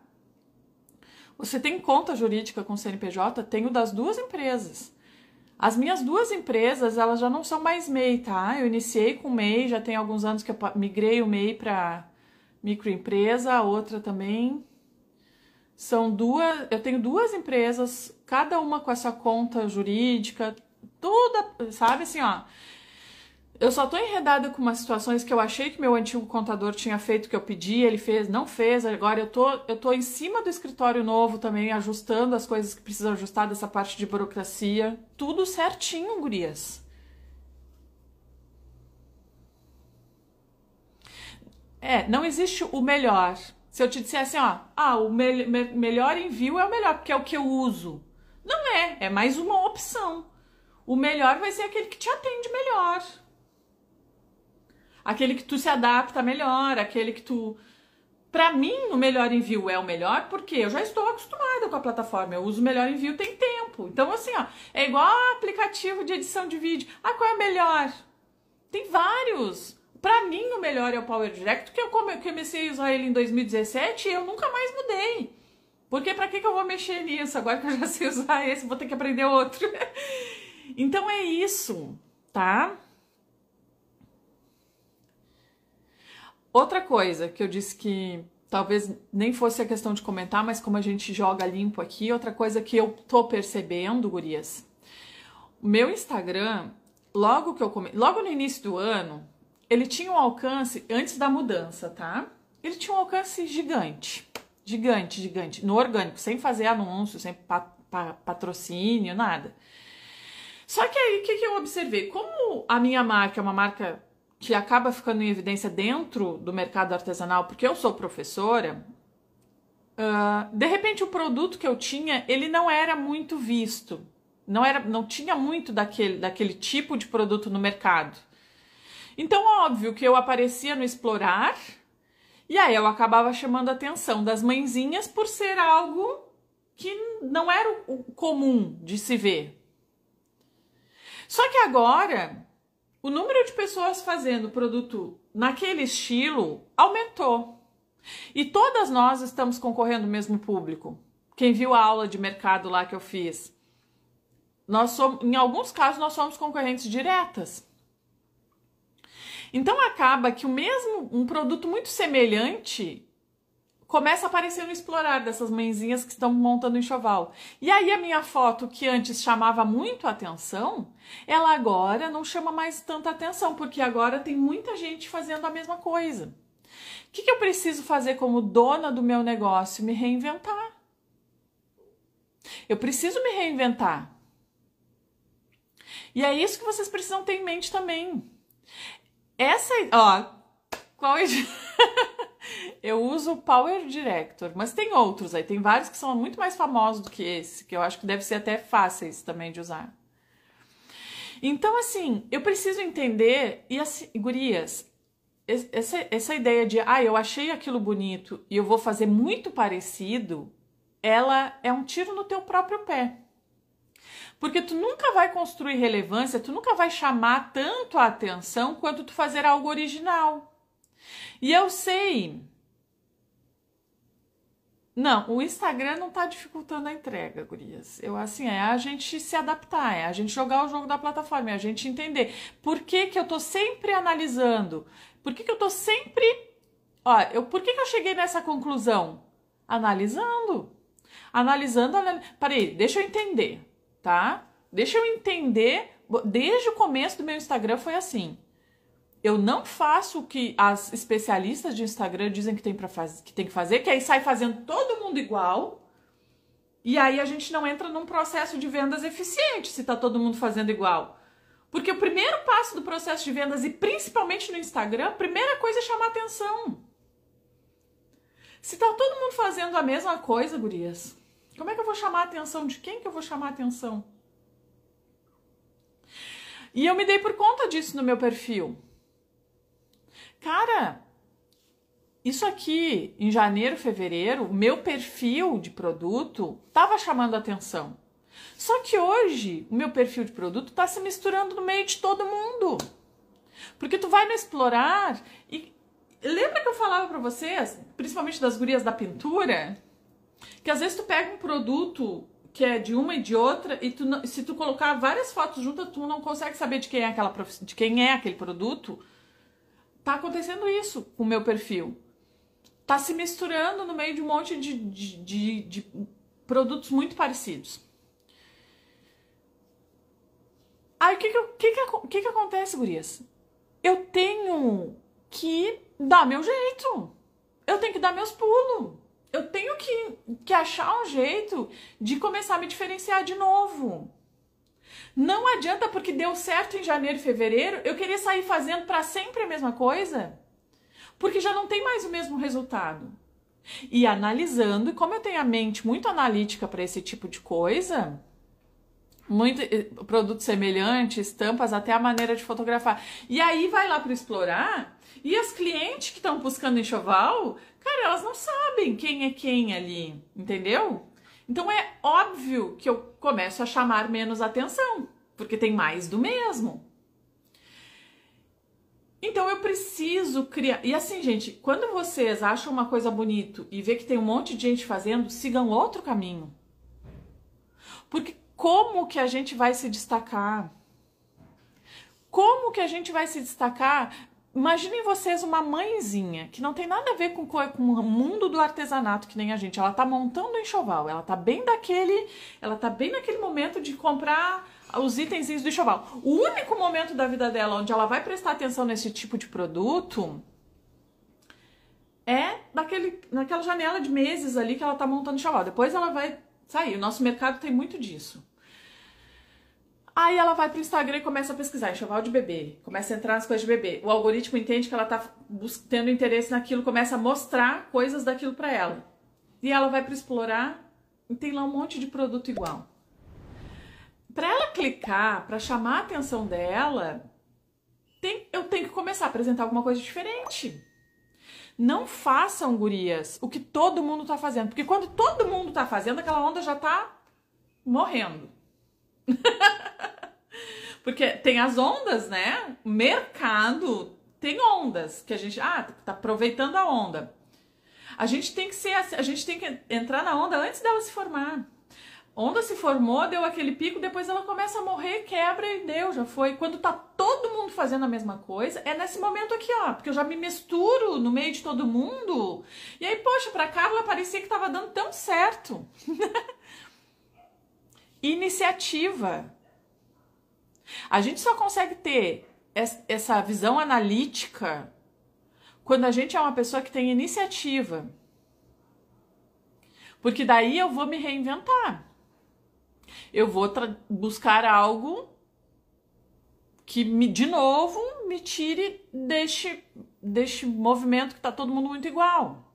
Você tem conta jurídica com CNPJ? Tenho das duas empresas. As minhas duas empresas, elas já não são mais MEI, tá? Eu iniciei com MEI, já tem alguns anos que eu migrei o MEI para microempresa, a outra também. São duas, eu tenho duas empresas, cada uma com essa conta jurídica, toda, sabe assim, ó. Eu só tô enredada com umas situações que eu achei que meu antigo contador tinha feito que eu pedi, ele fez, não fez. Agora eu tô, eu tô em cima do escritório novo também, ajustando as coisas que precisam ajustar dessa parte de burocracia. Tudo certinho, gurias. É, não existe o melhor. Se eu te disser assim, ó, ah, o me me melhor envio é o melhor, porque é o que eu uso. Não é, é mais uma opção. O melhor vai ser aquele que te atende melhor aquele que tu se adapta melhor, aquele que tu. Para mim, o melhor envio é o melhor, porque eu já estou acostumada com a plataforma. Eu uso o melhor envio tem tempo. Então, assim, ó, é igual aplicativo de edição de vídeo. Ah, qual é o melhor? Tem vários. Para mim, o melhor é o Power Direct, que eu comecei a usar ele em 2017 e eu nunca mais mudei. Porque para que, que eu vou mexer nisso? Agora que eu já sei usar esse, vou ter que aprender outro. então é isso, tá? Outra coisa que eu disse que talvez nem fosse a questão de comentar, mas como a gente joga limpo aqui, outra coisa que eu tô percebendo, gurias. O meu Instagram, logo que eu come... logo no início do ano, ele tinha um alcance antes da mudança, tá? Ele tinha um alcance gigante. Gigante, gigante, no orgânico, sem fazer anúncio, sem pa pa patrocínio, nada. Só que aí o que, que eu observei? Como a minha marca é uma marca que acaba ficando em evidência dentro do mercado artesanal, porque eu sou professora, uh, de repente o produto que eu tinha, ele não era muito visto. Não, era, não tinha muito daquele, daquele tipo de produto no mercado. Então, óbvio que eu aparecia no Explorar, e aí eu acabava chamando a atenção das mãezinhas por ser algo que não era o comum de se ver. Só que agora o número de pessoas fazendo produto naquele estilo aumentou. E todas nós estamos concorrendo ao mesmo público. Quem viu a aula de mercado lá que eu fiz, nós somos, em alguns casos nós somos concorrentes diretas. Então acaba que o mesmo um produto muito semelhante começa a aparecer no explorar dessas mãezinhas que estão montando enxoval. E aí a minha foto, que antes chamava muito atenção, ela agora não chama mais tanta atenção, porque agora tem muita gente fazendo a mesma coisa. O que, que eu preciso fazer como dona do meu negócio? Me reinventar. Eu preciso me reinventar. E é isso que vocês precisam ter em mente também. Essa. Ó. Qual é. Eu uso o Power Director, mas tem outros aí, tem vários que são muito mais famosos do que esse, que eu acho que deve ser até fáceis também de usar. Então, assim, eu preciso entender, e assim, gurias, essa, essa ideia de, ah, eu achei aquilo bonito e eu vou fazer muito parecido, ela é um tiro no teu próprio pé. Porque tu nunca vai construir relevância, tu nunca vai chamar tanto a atenção quanto tu fazer algo original. E eu sei não, o Instagram não tá dificultando a entrega, gurias. Eu assim, é a gente se adaptar, é a gente jogar o jogo da plataforma, é a gente entender por que que eu tô sempre analisando, por que que eu tô sempre, ó, eu, por que que eu cheguei nessa conclusão? Analisando. Analisando, anal... peraí, deixa eu entender, tá? Deixa eu entender, desde o começo do meu Instagram foi assim eu não faço o que as especialistas de Instagram dizem que tem, para fazer, que tem que fazer, que aí sai fazendo todo mundo igual. E aí a gente não entra num processo de vendas eficiente se tá todo mundo fazendo igual. Porque o primeiro passo do processo de vendas, e principalmente no Instagram, a primeira coisa é chamar atenção. Se tá todo mundo fazendo a mesma coisa, gurias, como é que eu vou chamar atenção? De quem que eu vou chamar atenção? E eu me dei por conta disso no meu perfil. Cara, isso aqui em janeiro, fevereiro, o meu perfil de produto estava chamando atenção. Só que hoje o meu perfil de produto está se misturando no meio de todo mundo. Porque tu vai no explorar e lembra que eu falava para vocês, principalmente das gurias da pintura, que às vezes tu pega um produto que é de uma e de outra e tu, se tu colocar várias fotos juntas, tu não consegue saber de quem é aquela de quem é aquele produto tá acontecendo isso com o meu perfil. Tá se misturando no meio de um monte de, de, de, de produtos muito parecidos. Aí o que que, que, que, que, que acontece, Gurias? Eu tenho que dar meu jeito. Eu tenho que dar meus pulos. Eu tenho que, que achar um jeito de começar a me diferenciar de novo. Não adianta porque deu certo em janeiro e fevereiro, eu queria sair fazendo para sempre a mesma coisa, porque já não tem mais o mesmo resultado. E analisando, e como eu tenho a mente muito analítica para esse tipo de coisa, muito eh, produto semelhante, estampas, até a maneira de fotografar. E aí vai lá para explorar, e as clientes que estão buscando enxoval, cara, elas não sabem quem é quem ali, entendeu? Então é óbvio que eu começo a chamar menos atenção, porque tem mais do mesmo. Então eu preciso criar. E assim, gente, quando vocês acham uma coisa bonito e vê que tem um monte de gente fazendo, sigam outro caminho. Porque como que a gente vai se destacar? Como que a gente vai se destacar Imaginem vocês uma mãezinha que não tem nada a ver com, com o mundo do artesanato que nem a gente. Ela tá montando enxoval, ela tá bem daquele, ela tá bem naquele momento de comprar os itenzinhos do enxoval. O único momento da vida dela onde ela vai prestar atenção nesse tipo de produto é naquela janela de meses ali que ela tá montando enxoval. Depois ela vai sair. O nosso mercado tem muito disso. Aí ela vai pro Instagram e começa a pesquisar enxoval é de bebê, começa a entrar nas coisas de bebê. O algoritmo entende que ela tá tendo interesse naquilo, começa a mostrar coisas daquilo para ela. E ela vai para explorar e tem lá um monte de produto igual. Para ela clicar, para chamar a atenção dela, tem, eu tenho que começar a apresentar alguma coisa diferente. Não façam, gurias, o que todo mundo tá fazendo, porque quando todo mundo tá fazendo, aquela onda já tá morrendo. Porque tem as ondas, né? O mercado tem ondas que a gente ah, tá aproveitando a onda. A gente tem que ser assim, a gente tem que entrar na onda antes dela se formar. Onda se formou, deu aquele pico, depois ela começa a morrer, quebra e deu, já foi. Quando tá todo mundo fazendo a mesma coisa, é nesse momento aqui, ó, porque eu já me misturo no meio de todo mundo. E aí, poxa, pra Carla parecia que tava dando tão certo. iniciativa. A gente só consegue ter essa visão analítica quando a gente é uma pessoa que tem iniciativa. Porque daí eu vou me reinventar. Eu vou buscar algo que me, de novo me tire deste, deste movimento que está todo mundo muito igual.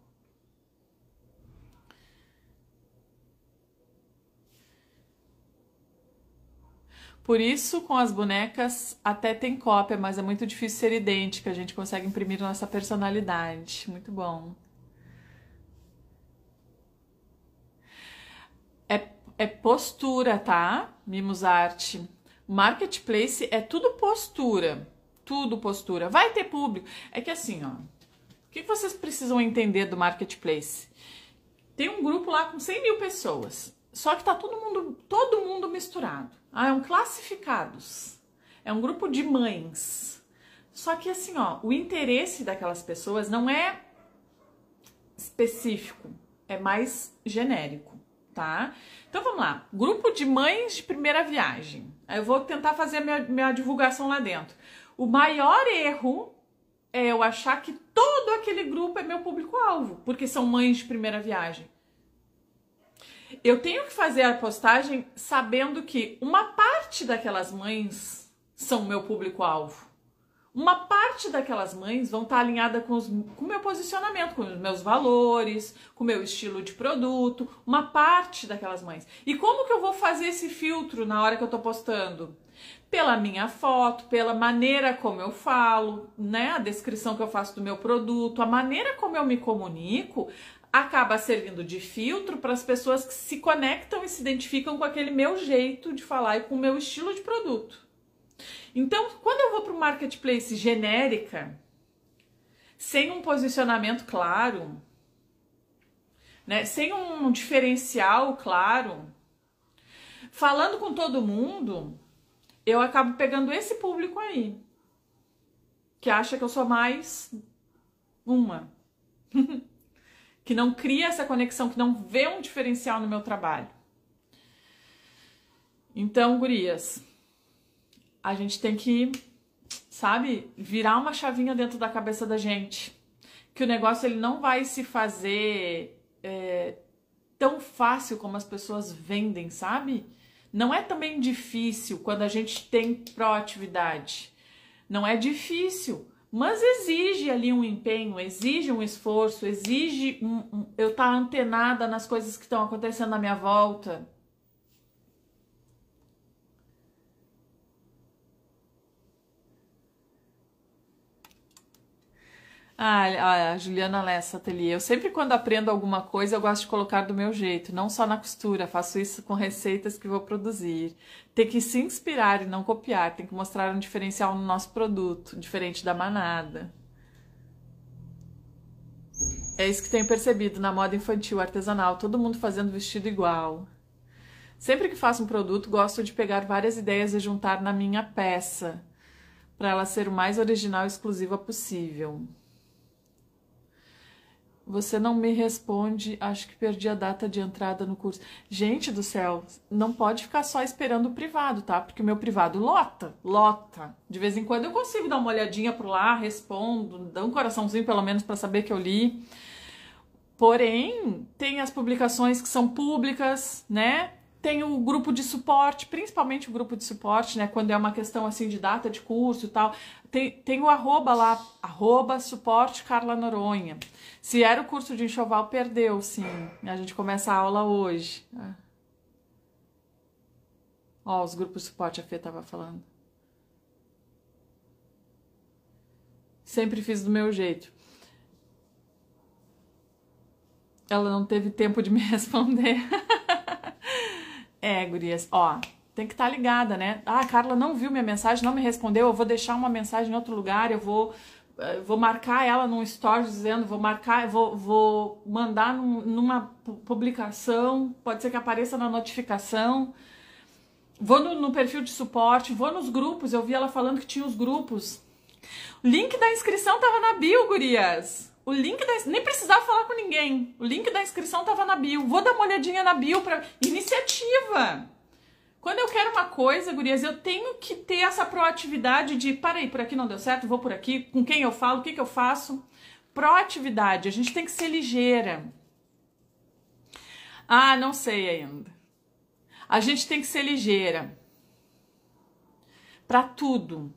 Por isso, com as bonecas, até tem cópia, mas é muito difícil ser idêntica. A gente consegue imprimir nossa personalidade. Muito bom. É, é postura, tá? Mimos Arte. Marketplace é tudo postura. Tudo postura. Vai ter público. É que assim, ó. O que vocês precisam entender do marketplace? Tem um grupo lá com 100 mil pessoas. Só que tá todo mundo, todo mundo misturado. Ah, é um classificados. É um grupo de mães. Só que assim, ó, o interesse daquelas pessoas não é específico, é mais genérico, tá? Então vamos lá. Grupo de mães de primeira viagem. Eu vou tentar fazer minha, minha divulgação lá dentro. O maior erro é eu achar que todo aquele grupo é meu público-alvo, porque são mães de primeira viagem. Eu tenho que fazer a postagem sabendo que uma parte daquelas mães são meu público-alvo. Uma parte daquelas mães vão estar alinhada com o meu posicionamento, com os meus valores, com o meu estilo de produto. Uma parte daquelas mães. E como que eu vou fazer esse filtro na hora que eu estou postando? Pela minha foto, pela maneira como eu falo, né? A descrição que eu faço do meu produto, a maneira como eu me comunico, acaba servindo de filtro para as pessoas que se conectam e se identificam com aquele meu jeito de falar e com o meu estilo de produto. Então, quando eu vou para o marketplace genérica, sem um posicionamento claro, né, sem um diferencial claro, falando com todo mundo, eu acabo pegando esse público aí, que acha que eu sou mais uma. que não cria essa conexão, que não vê um diferencial no meu trabalho. Então, gurias, a gente tem que, sabe, virar uma chavinha dentro da cabeça da gente. Que o negócio ele não vai se fazer é, tão fácil como as pessoas vendem, sabe? Não é também difícil quando a gente tem proatividade. Não é difícil mas exige ali um empenho, exige um esforço, exige um, um, eu estar tá antenada nas coisas que estão acontecendo à minha volta. Ah, ah, a Juliana Lessa Ateliê. Eu sempre quando aprendo alguma coisa, eu gosto de colocar do meu jeito, não só na costura. Faço isso com receitas que vou produzir. Tem que se inspirar e não copiar. Tem que mostrar um diferencial no nosso produto, diferente da manada. É isso que tenho percebido na moda infantil artesanal, todo mundo fazendo vestido igual. Sempre que faço um produto, gosto de pegar várias ideias e juntar na minha peça, para ela ser o mais original e exclusiva possível. Você não me responde, acho que perdi a data de entrada no curso. Gente do céu, não pode ficar só esperando o privado, tá? Porque o meu privado lota, lota. De vez em quando eu consigo dar uma olhadinha por lá, respondo, dá um coraçãozinho pelo menos para saber que eu li. Porém, tem as publicações que são públicas, né? Tem o grupo de suporte, principalmente o grupo de suporte, né? Quando é uma questão assim de data de curso e tal. Tem, tem o arroba lá, arroba suporte Carla Noronha. Se era o curso de enxoval, perdeu, sim. A gente começa a aula hoje. Ó, os grupos de suporte, a Fê tava falando. Sempre fiz do meu jeito. Ela não teve tempo de me responder. é, gurias, ó, tem que estar tá ligada, né? Ah, a Carla não viu minha mensagem, não me respondeu, eu vou deixar uma mensagem em outro lugar, eu vou vou marcar ela num stories dizendo, vou marcar, vou, vou mandar num, numa publicação, pode ser que apareça na notificação. Vou no, no, perfil de suporte, vou nos grupos, eu vi ela falando que tinha os grupos. O link da inscrição tava na bio, gurias. O link da nem precisava falar com ninguém. O link da inscrição tava na bio. Vou dar uma olhadinha na bio para iniciativa. Quando eu quero uma coisa, gurias, eu tenho que ter essa proatividade de, parei, por aqui não deu certo, vou por aqui, com quem eu falo, o que, que eu faço? Proatividade, a gente tem que ser ligeira. Ah, não sei ainda. A gente tem que ser ligeira. Para tudo.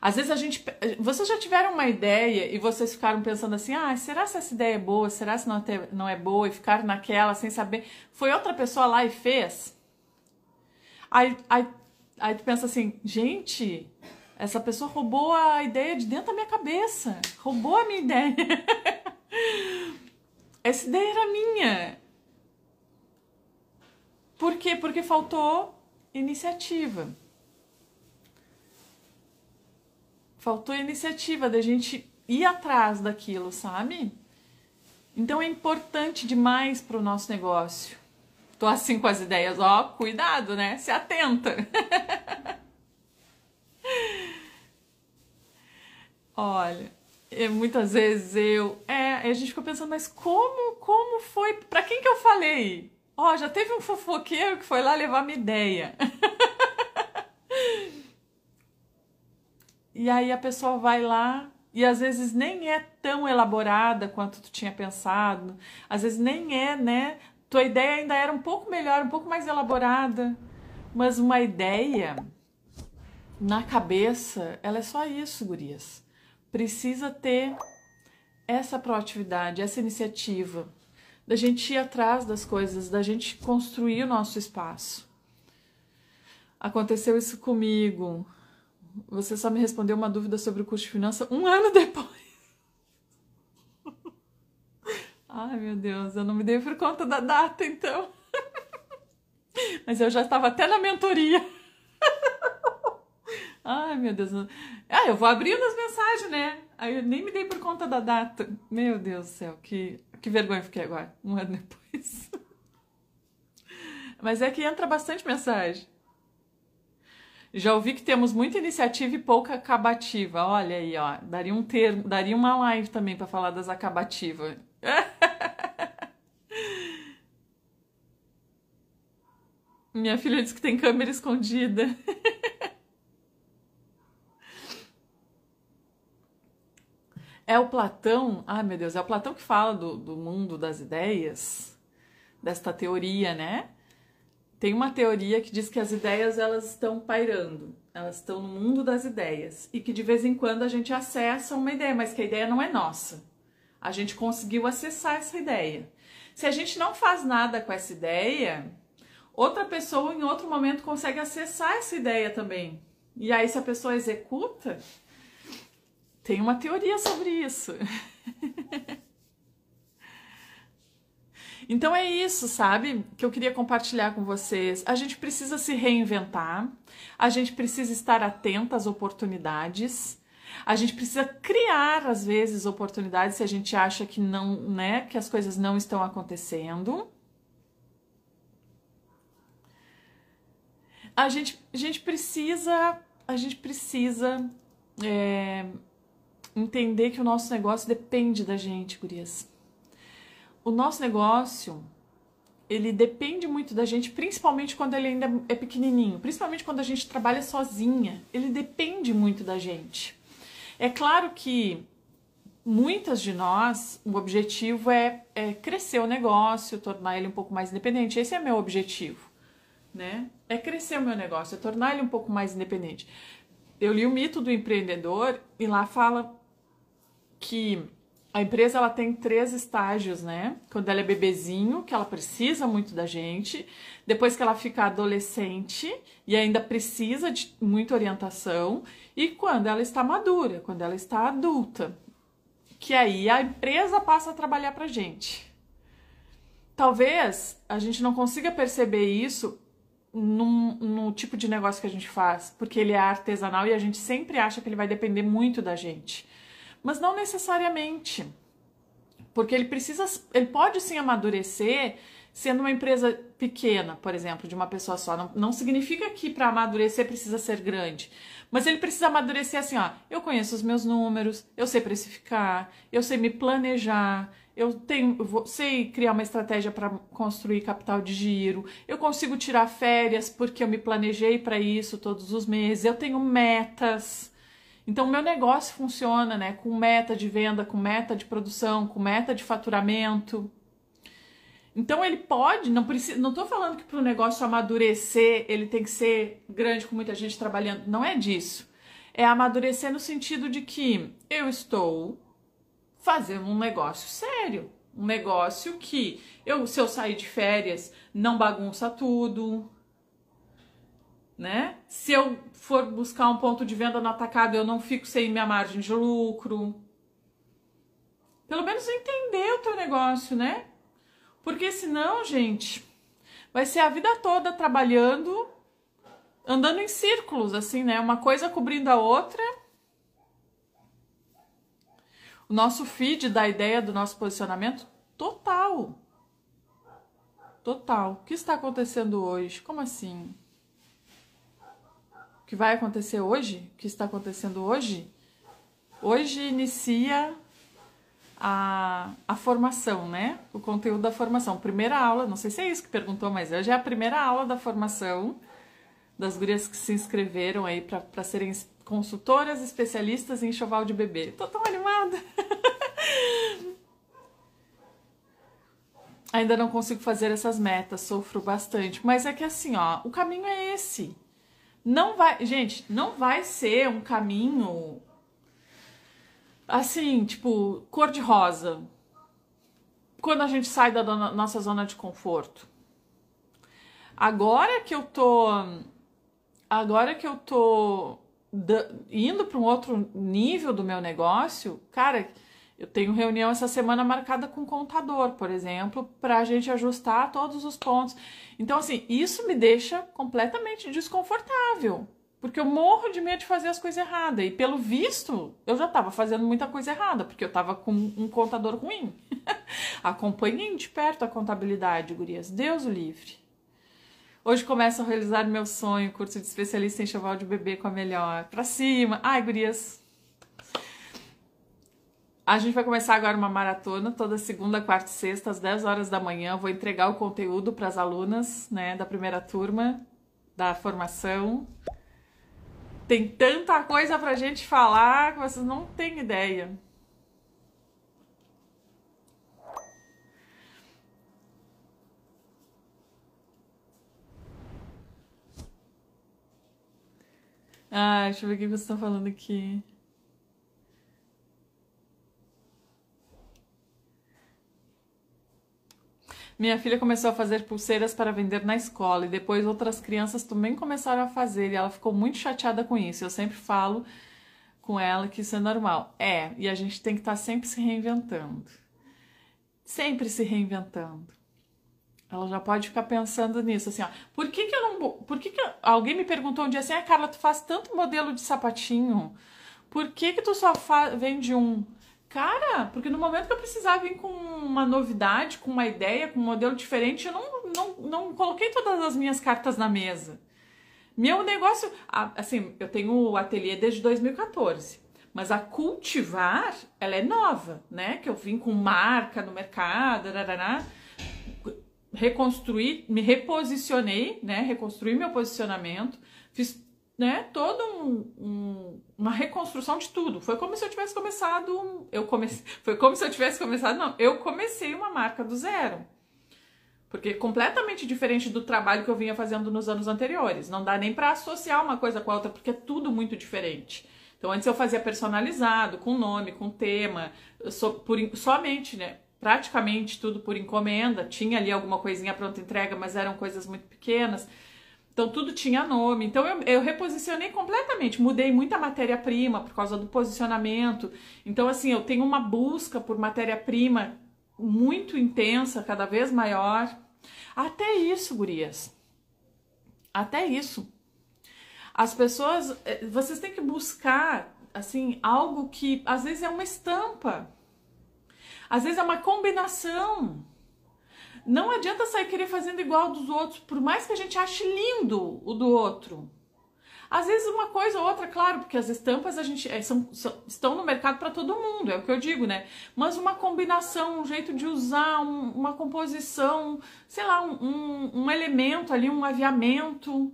Às vezes a gente. Vocês já tiveram uma ideia e vocês ficaram pensando assim: ah, será se essa ideia é boa? Será se não é, é boa? E ficaram naquela sem saber. Foi outra pessoa lá e fez? Aí, aí, aí tu pensa assim, gente, essa pessoa roubou a ideia de dentro da minha cabeça. Roubou a minha ideia. Essa ideia era minha. Por quê? Porque faltou iniciativa. Faltou iniciativa da gente ir atrás daquilo, sabe? Então é importante demais para o nosso negócio Tô assim com as ideias, ó, cuidado, né? Se atenta. Olha, muitas vezes eu, é, a gente fica pensando, mas como, como foi, para quem que eu falei? Ó, já teve um fofoqueiro que foi lá levar minha ideia. e aí a pessoa vai lá e às vezes nem é tão elaborada quanto tu tinha pensado, às vezes nem é, né, tua ideia ainda era um pouco melhor, um pouco mais elaborada, mas uma ideia na cabeça, ela é só isso, gurias. Precisa ter essa proatividade, essa iniciativa, da gente ir atrás das coisas, da gente construir o nosso espaço. Aconteceu isso comigo. Você só me respondeu uma dúvida sobre o curso de finança um ano depois. Ai, meu Deus, eu não me dei por conta da data, então. Mas eu já estava até na mentoria. Ai, meu Deus. Ah, eu vou abrindo as mensagens, né? Aí eu nem me dei por conta da data. Meu Deus do céu, que, que vergonha fiquei agora, um ano depois. Mas é que entra bastante mensagem. Já ouvi que temos muita iniciativa e pouca acabativa. Olha aí, ó. Daria um termo, daria uma live também para falar das acabativas. Minha filha diz que tem câmera escondida. é o Platão, ai meu Deus, é o Platão que fala do, do mundo das ideias, desta teoria, né? Tem uma teoria que diz que as ideias elas estão pairando, elas estão no mundo das ideias e que de vez em quando a gente acessa uma ideia, mas que a ideia não é nossa. A gente conseguiu acessar essa ideia. Se a gente não faz nada com essa ideia, outra pessoa em outro momento consegue acessar essa ideia também. E aí, se a pessoa executa, tem uma teoria sobre isso. então é isso, sabe? Que eu queria compartilhar com vocês. A gente precisa se reinventar, a gente precisa estar atento às oportunidades. A gente precisa criar às vezes oportunidades se a gente acha que não, né, que as coisas não estão acontecendo. A gente, a gente precisa, a gente precisa é, entender que o nosso negócio depende da gente, gurias. O nosso negócio ele depende muito da gente, principalmente quando ele ainda é pequenininho, principalmente quando a gente trabalha sozinha. Ele depende muito da gente. É claro que muitas de nós, o objetivo é, é, crescer o negócio, tornar ele um pouco mais independente. Esse é meu objetivo, né? É crescer o meu negócio, é tornar ele um pouco mais independente. Eu li o mito do empreendedor e lá fala que a empresa ela tem três estágios, né? Quando ela é bebezinho, que ela precisa muito da gente, depois que ela fica adolescente e ainda precisa de muita orientação, e quando ela está madura, quando ela está adulta, que aí a empresa passa a trabalhar para gente. Talvez a gente não consiga perceber isso no tipo de negócio que a gente faz, porque ele é artesanal e a gente sempre acha que ele vai depender muito da gente mas não necessariamente. Porque ele precisa, ele pode sim amadurecer sendo uma empresa pequena, por exemplo, de uma pessoa só. Não, não significa que para amadurecer precisa ser grande. Mas ele precisa amadurecer assim, ó, eu conheço os meus números, eu sei precificar, eu sei me planejar, eu tenho, eu sei criar uma estratégia para construir capital de giro, eu consigo tirar férias porque eu me planejei para isso todos os meses, eu tenho metas. Então, meu negócio funciona né, com meta de venda, com meta de produção, com meta de faturamento. Então, ele pode, não precisa, não estou falando que para o negócio amadurecer ele tem que ser grande com muita gente trabalhando, não é disso. É amadurecer no sentido de que eu estou fazendo um negócio sério, um negócio que eu, se eu sair de férias, não bagunça tudo, né? Se eu for buscar um ponto de venda no atacado, eu não fico sem minha margem de lucro. Pelo menos entender o teu negócio, né? Porque senão, gente, vai ser a vida toda trabalhando, andando em círculos, assim, né? Uma coisa cobrindo a outra. O nosso feed da ideia do nosso posicionamento total. Total. O que está acontecendo hoje? Como assim? que vai acontecer hoje, que está acontecendo hoje, hoje inicia a, a formação, né? O conteúdo da formação. Primeira aula, não sei se é isso que perguntou, mas hoje é a primeira aula da formação das gurias que se inscreveram aí para serem consultoras especialistas em enxoval de bebê. Tô tão animada! Ainda não consigo fazer essas metas, sofro bastante. Mas é que assim, ó, o caminho é esse. Não vai, gente, não vai ser um caminho assim, tipo, cor de rosa. Quando a gente sai da nossa zona de conforto. Agora que eu tô agora que eu tô indo para um outro nível do meu negócio, cara, eu tenho reunião essa semana marcada com o contador, por exemplo, para a gente ajustar todos os pontos. Então, assim, isso me deixa completamente desconfortável, porque eu morro de medo de fazer as coisas erradas. E pelo visto, eu já estava fazendo muita coisa errada, porque eu estava com um contador ruim. Acompanhe de perto a contabilidade, gurias. Deus o livre. Hoje começo a realizar meu sonho, curso de especialista em cheval de bebê com a melhor. Pra cima. Ai, gurias, a gente vai começar agora uma maratona, toda segunda, quarta e sexta, às 10 horas da manhã. Vou entregar o conteúdo para as alunas né, da primeira turma, da formação. Tem tanta coisa para a gente falar que vocês não têm ideia. Ah, deixa eu ver o que vocês estão falando aqui. Minha filha começou a fazer pulseiras para vender na escola e depois outras crianças também começaram a fazer e ela ficou muito chateada com isso. Eu sempre falo com ela que isso é normal. É, e a gente tem que estar tá sempre se reinventando. Sempre se reinventando. Ela já pode ficar pensando nisso, assim, ó. Por que que eu não... Por que que... Eu, alguém me perguntou um dia assim, ah, Carla, tu faz tanto modelo de sapatinho, por que que tu só vende um? Cara, porque no momento que eu precisava vir com uma novidade, com uma ideia, com um modelo diferente, eu não, não, não coloquei todas as minhas cartas na mesa. Meu negócio, assim, eu tenho o ateliê desde 2014, mas a cultivar, ela é nova, né? Que eu vim com marca no mercado, rarará, reconstruí, me reposicionei, né? Reconstruí meu posicionamento, fiz né, toda um, um, uma reconstrução de tudo. Foi como se eu tivesse começado, eu comecei, foi como se eu tivesse começado, não, eu comecei uma marca do zero. Porque é completamente diferente do trabalho que eu vinha fazendo nos anos anteriores. Não dá nem para associar uma coisa com a outra, porque é tudo muito diferente. Então, antes eu fazia personalizado, com nome, com tema, so, por, somente, né? Praticamente tudo por encomenda. Tinha ali alguma coisinha pronta entrega, mas eram coisas muito pequenas. Então tudo tinha nome. Então eu, eu reposicionei completamente, mudei muita matéria-prima por causa do posicionamento. Então, assim, eu tenho uma busca por matéria-prima muito intensa, cada vez maior. Até isso, gurias. Até isso. As pessoas, eh, vocês têm que buscar, assim, algo que às vezes é uma estampa, às vezes é uma combinação. Não adianta sair querer fazendo igual dos outros, por mais que a gente ache lindo o do outro. Às vezes uma coisa ou outra, claro, porque as estampas a gente é, são, são, estão no mercado para todo mundo, é o que eu digo, né? Mas uma combinação, um jeito de usar, um, uma composição, sei lá, um, um, um elemento ali, um aviamento.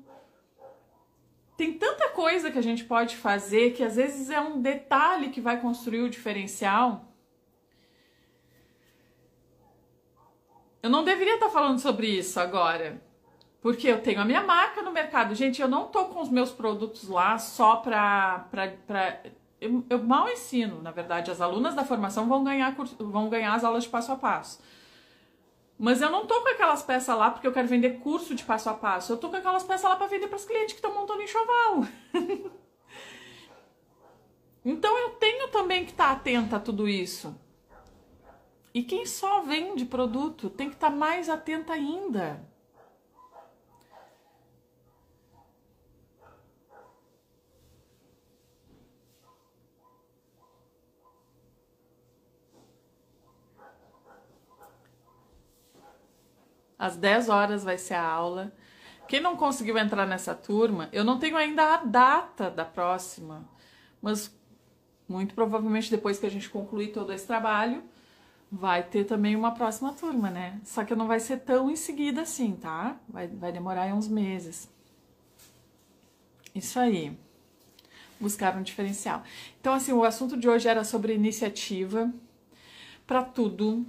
Tem tanta coisa que a gente pode fazer que às vezes é um detalhe que vai construir o diferencial. Eu não deveria estar falando sobre isso agora, porque eu tenho a minha marca no mercado. Gente, eu não tô com os meus produtos lá só para. Pra, pra... Eu, eu, mal ensino, na verdade. As alunas da formação vão ganhar, vão ganhar as aulas de passo a passo. Mas eu não tô com aquelas peças lá porque eu quero vender curso de passo a passo. Eu tô com aquelas peças lá para vender para os clientes que estão montando enxoval. então eu tenho também que estar tá atenta a tudo isso. E quem só vende produto tem que estar tá mais atenta ainda. Às 10 horas vai ser a aula. Quem não conseguiu entrar nessa turma, eu não tenho ainda a data da próxima, mas muito provavelmente depois que a gente concluir todo esse trabalho, vai ter também uma próxima turma, né? Só que não vai ser tão em seguida assim, tá? Vai, vai demorar uns meses. Isso aí. Buscar um diferencial. Então, assim, o assunto de hoje era sobre iniciativa para tudo,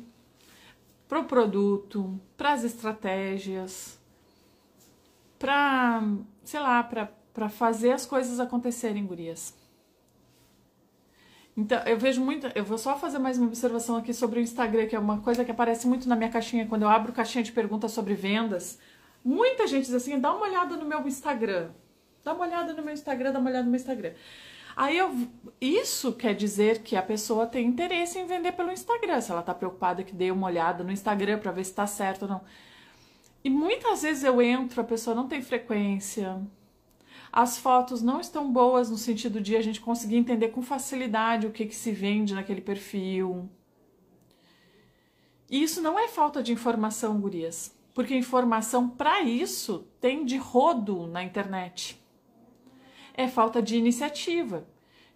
para o produto, para as estratégias, para, sei lá, para fazer as coisas acontecerem, gurias. Então, eu vejo muito. Eu vou só fazer mais uma observação aqui sobre o Instagram, que é uma coisa que aparece muito na minha caixinha quando eu abro caixinha de perguntas sobre vendas. Muita gente diz assim: dá uma olhada no meu Instagram. Dá uma olhada no meu Instagram, dá uma olhada no meu Instagram. Aí eu, isso quer dizer que a pessoa tem interesse em vender pelo Instagram, se ela tá preocupada que dê uma olhada no Instagram para ver se tá certo ou não. E muitas vezes eu entro, a pessoa não tem frequência, as fotos não estão boas no sentido de a gente conseguir entender com facilidade o que, que se vende naquele perfil. E isso não é falta de informação, gurias, porque informação para isso tem de rodo na internet. É falta de iniciativa,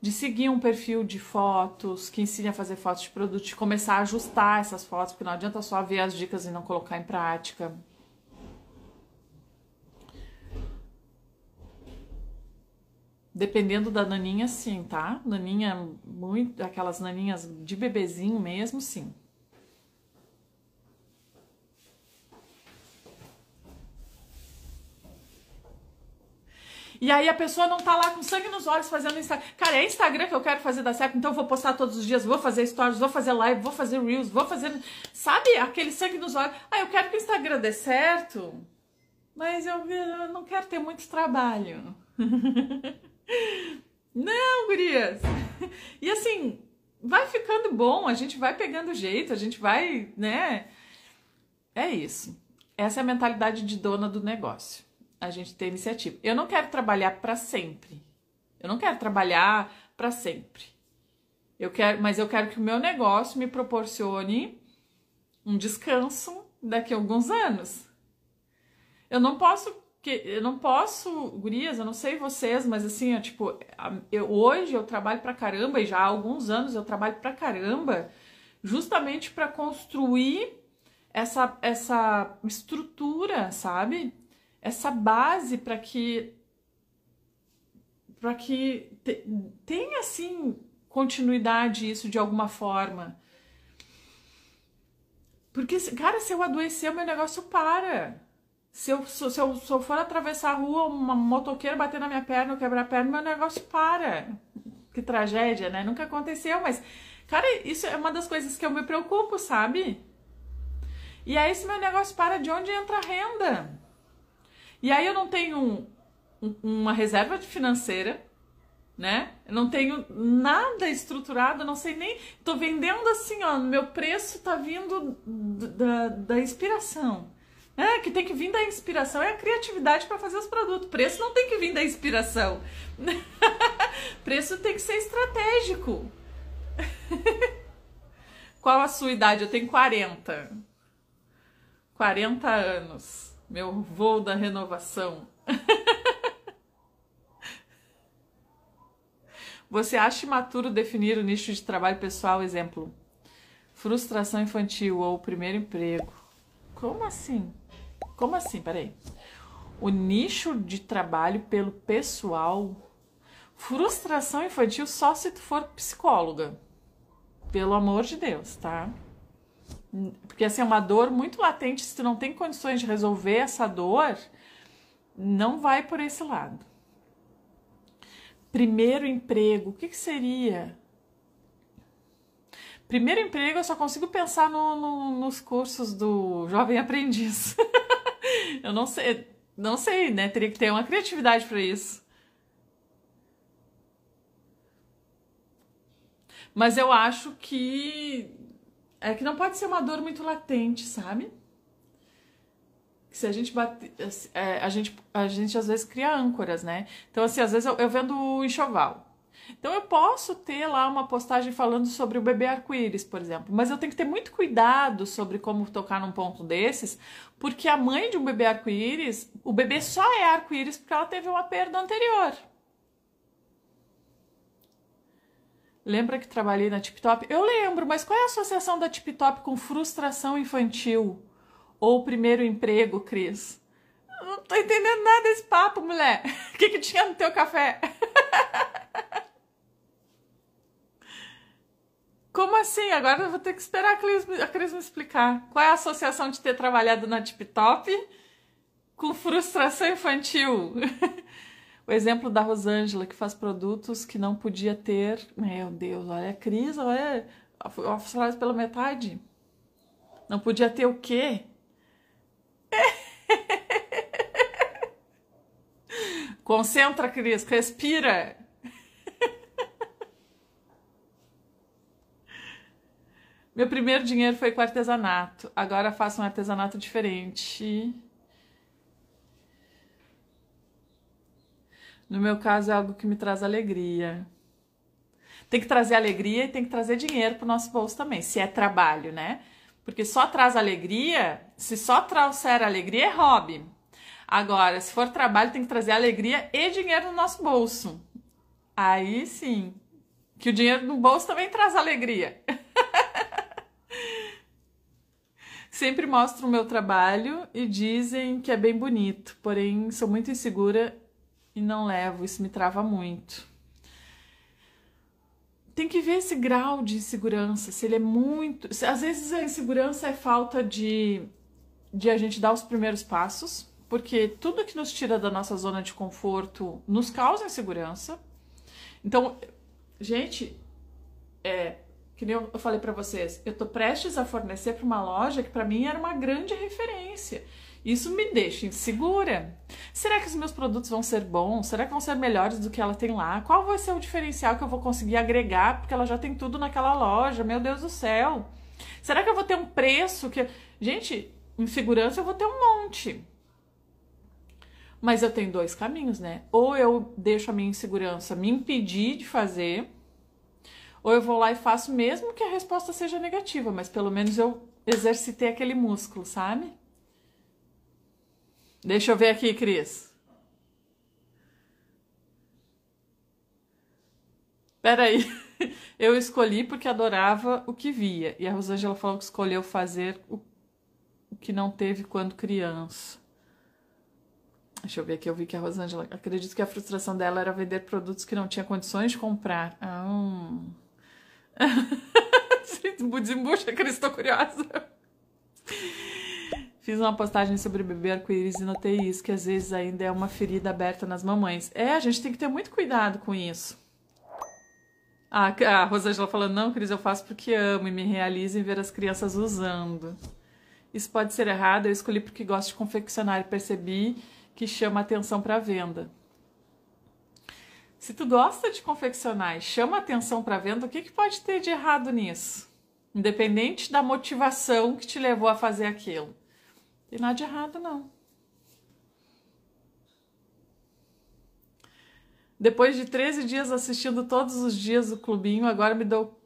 de seguir um perfil de fotos que ensine a fazer fotos de produto, de começar a ajustar essas fotos, porque não adianta só ver as dicas e não colocar em prática. Dependendo da naninha, sim, tá? Naninha, é muito, aquelas naninhas de bebezinho mesmo, sim. E aí a pessoa não tá lá com sangue nos olhos fazendo Instagram. Cara, é Instagram que eu quero fazer dar certo, então eu vou postar todos os dias, vou fazer stories, vou fazer live, vou fazer reels, vou fazer. Sabe? Aquele sangue nos olhos. Ah, eu quero que o Instagram dê certo, mas eu, eu não quero ter muito trabalho. Não, gurias! E assim, vai ficando bom, a gente vai pegando jeito, a gente vai, né? É isso. Essa é a mentalidade de dona do negócio. A gente tem iniciativa. Eu não quero trabalhar para sempre. Eu não quero trabalhar para sempre. Eu quero, mas eu quero que o meu negócio me proporcione um descanso daqui a alguns anos. Eu não posso porque eu não posso, gurias, eu não sei vocês, mas assim, eu, tipo, eu, hoje eu trabalho pra caramba, e já há alguns anos eu trabalho pra caramba, justamente para construir essa, essa estrutura, sabe? Essa base para que para que te, tenha assim continuidade isso de alguma forma. Porque, cara, se eu adoecer, o meu negócio para. Se eu, se, eu, se eu for atravessar a rua, uma motoqueira bater na minha perna, ou quebrar a perna, meu negócio para. Que tragédia, né? Nunca aconteceu, mas, cara, isso é uma das coisas que eu me preocupo, sabe? E aí, se meu negócio para, de onde entra a renda? E aí, eu não tenho um, uma reserva financeira, né? Eu não tenho nada estruturado, não sei nem. Tô vendendo assim, ó. Meu preço tá vindo da, da inspiração. É, que tem que vir da inspiração é a criatividade para fazer os produtos. Preço não tem que vir da inspiração. Preço tem que ser estratégico. Qual a sua idade? Eu tenho 40. 40 anos. Meu voo da renovação. Você acha imaturo definir o nicho de trabalho pessoal? Exemplo: frustração infantil ou primeiro emprego. Como assim? Como assim? Peraí. O nicho de trabalho pelo pessoal. Frustração infantil só se tu for psicóloga. Pelo amor de Deus, tá? Porque assim, é uma dor muito latente. Se tu não tem condições de resolver essa dor, não vai por esse lado. Primeiro emprego, o que, que seria? Primeiro emprego, eu só consigo pensar no, no, nos cursos do jovem aprendiz. eu não sei, não sei, né? Teria que ter uma criatividade para isso. Mas eu acho que é que não pode ser uma dor muito latente, sabe? se a gente bate, é, a gente a gente às vezes cria âncoras, né? Então assim, às vezes eu, eu vendo enxoval. Então eu posso ter lá uma postagem falando sobre o bebê arco-íris, por exemplo, mas eu tenho que ter muito cuidado sobre como tocar num ponto desses, porque a mãe de um bebê arco-íris, o bebê só é arco-íris porque ela teve uma perda anterior. Lembra que trabalhei na Tip Top? Eu lembro, mas qual é a associação da Tip Top com frustração infantil? Ou primeiro emprego, Cris? Eu não tô entendendo nada desse papo, mulher. O que, que tinha no teu café? Como assim? Agora eu vou ter que esperar a Cris, a Cris me explicar. Qual é a associação de ter trabalhado na Tip Top com frustração infantil? o exemplo da Rosângela, que faz produtos que não podia ter. Meu Deus, olha a Cris, olha. Oficializada pela metade. Não podia ter o quê? Concentra, Cris, respira. Meu primeiro dinheiro foi com artesanato. Agora faço um artesanato diferente. No meu caso, é algo que me traz alegria. Tem que trazer alegria e tem que trazer dinheiro para o nosso bolso também, se é trabalho, né? Porque só traz alegria, se só trouxer alegria, é hobby. Agora, se for trabalho, tem que trazer alegria e dinheiro no nosso bolso. Aí sim. Que o dinheiro no bolso também traz alegria. Sempre mostro o meu trabalho e dizem que é bem bonito, porém sou muito insegura e não levo, isso me trava muito. Tem que ver esse grau de insegurança, se ele é muito. Se, às vezes a insegurança é falta de, de a gente dar os primeiros passos, porque tudo que nos tira da nossa zona de conforto nos causa insegurança. Então, gente, é, que nem eu falei para vocês, eu tô prestes a fornecer para uma loja que para mim era uma grande referência. Isso me deixa insegura. Será que os meus produtos vão ser bons? Será que vão ser melhores do que ela tem lá? Qual vai ser o diferencial que eu vou conseguir agregar? Porque ela já tem tudo naquela loja. Meu Deus do céu! Será que eu vou ter um preço que. Gente, insegurança eu vou ter um monte. Mas eu tenho dois caminhos, né? Ou eu deixo a minha insegurança me impedir de fazer ou eu vou lá e faço, mesmo que a resposta seja negativa, mas pelo menos eu exercitei aquele músculo, sabe? Deixa eu ver aqui, Cris. Peraí. Eu escolhi porque adorava o que via. E a Rosângela falou que escolheu fazer o que não teve quando criança. Deixa eu ver aqui, eu vi que a Rosângela. Acredito que a frustração dela era vender produtos que não tinha condições de comprar. Ah, hum. Budimbucha, que estou curiosa. Fiz uma postagem sobre beber arco-íris e notei isso, que às vezes ainda é uma ferida aberta nas mamães. É, a gente tem que ter muito cuidado com isso. Ah, a, a Rosângela falando, não, Cris, eu faço porque amo e me realizo em ver as crianças usando. Isso pode ser errado, eu escolhi porque gosto de confeccionar e percebi que chama atenção para a venda. Se tu gosta de confeccionar e chama atenção para venda, o que, que pode ter de errado nisso? Independente da motivação que te levou a fazer aquilo. E nada de errado, não. Depois de 13 dias assistindo todos os dias o clubinho, agora me dou.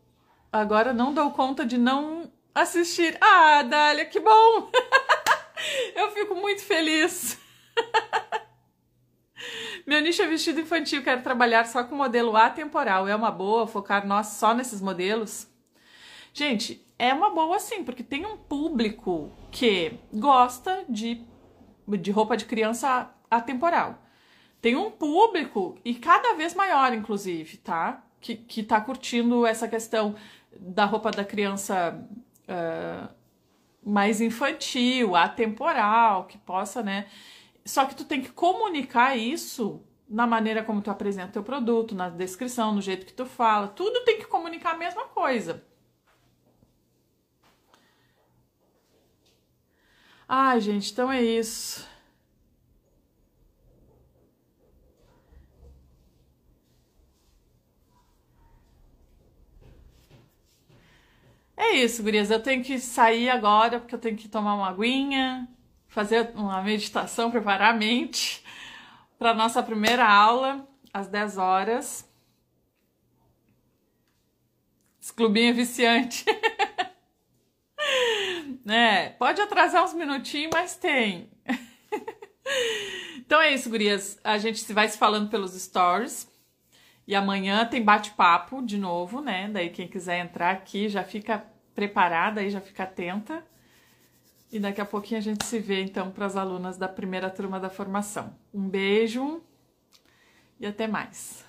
Agora não dou conta de não assistir. Ah, Dália, que bom! Eu fico muito feliz. Meu nicho é vestido infantil, quero trabalhar só com modelo atemporal. É uma boa focar nós só nesses modelos? Gente, é uma boa sim, porque tem um público que gosta de, de roupa de criança atemporal. Tem um público, e cada vez maior, inclusive, tá? Que, que tá curtindo essa questão da roupa da criança uh, mais infantil, atemporal, que possa, né? Só que tu tem que comunicar isso na maneira como tu apresenta o teu produto, na descrição, no jeito que tu fala, tudo tem que comunicar a mesma coisa. Ai, gente, então é isso. É isso, gurias. Eu tenho que sair agora porque eu tenho que tomar uma aguinha fazer uma meditação, preparar a mente para nossa primeira aula às 10 horas. Esse clubinho é viciante. né? Pode atrasar uns minutinhos, mas tem. então é isso, gurias. A gente se vai se falando pelos stories. E amanhã tem bate-papo de novo, né? Daí quem quiser entrar aqui já fica preparada e já fica atenta. E daqui a pouquinho a gente se vê então para as alunas da primeira turma da formação. Um beijo e até mais.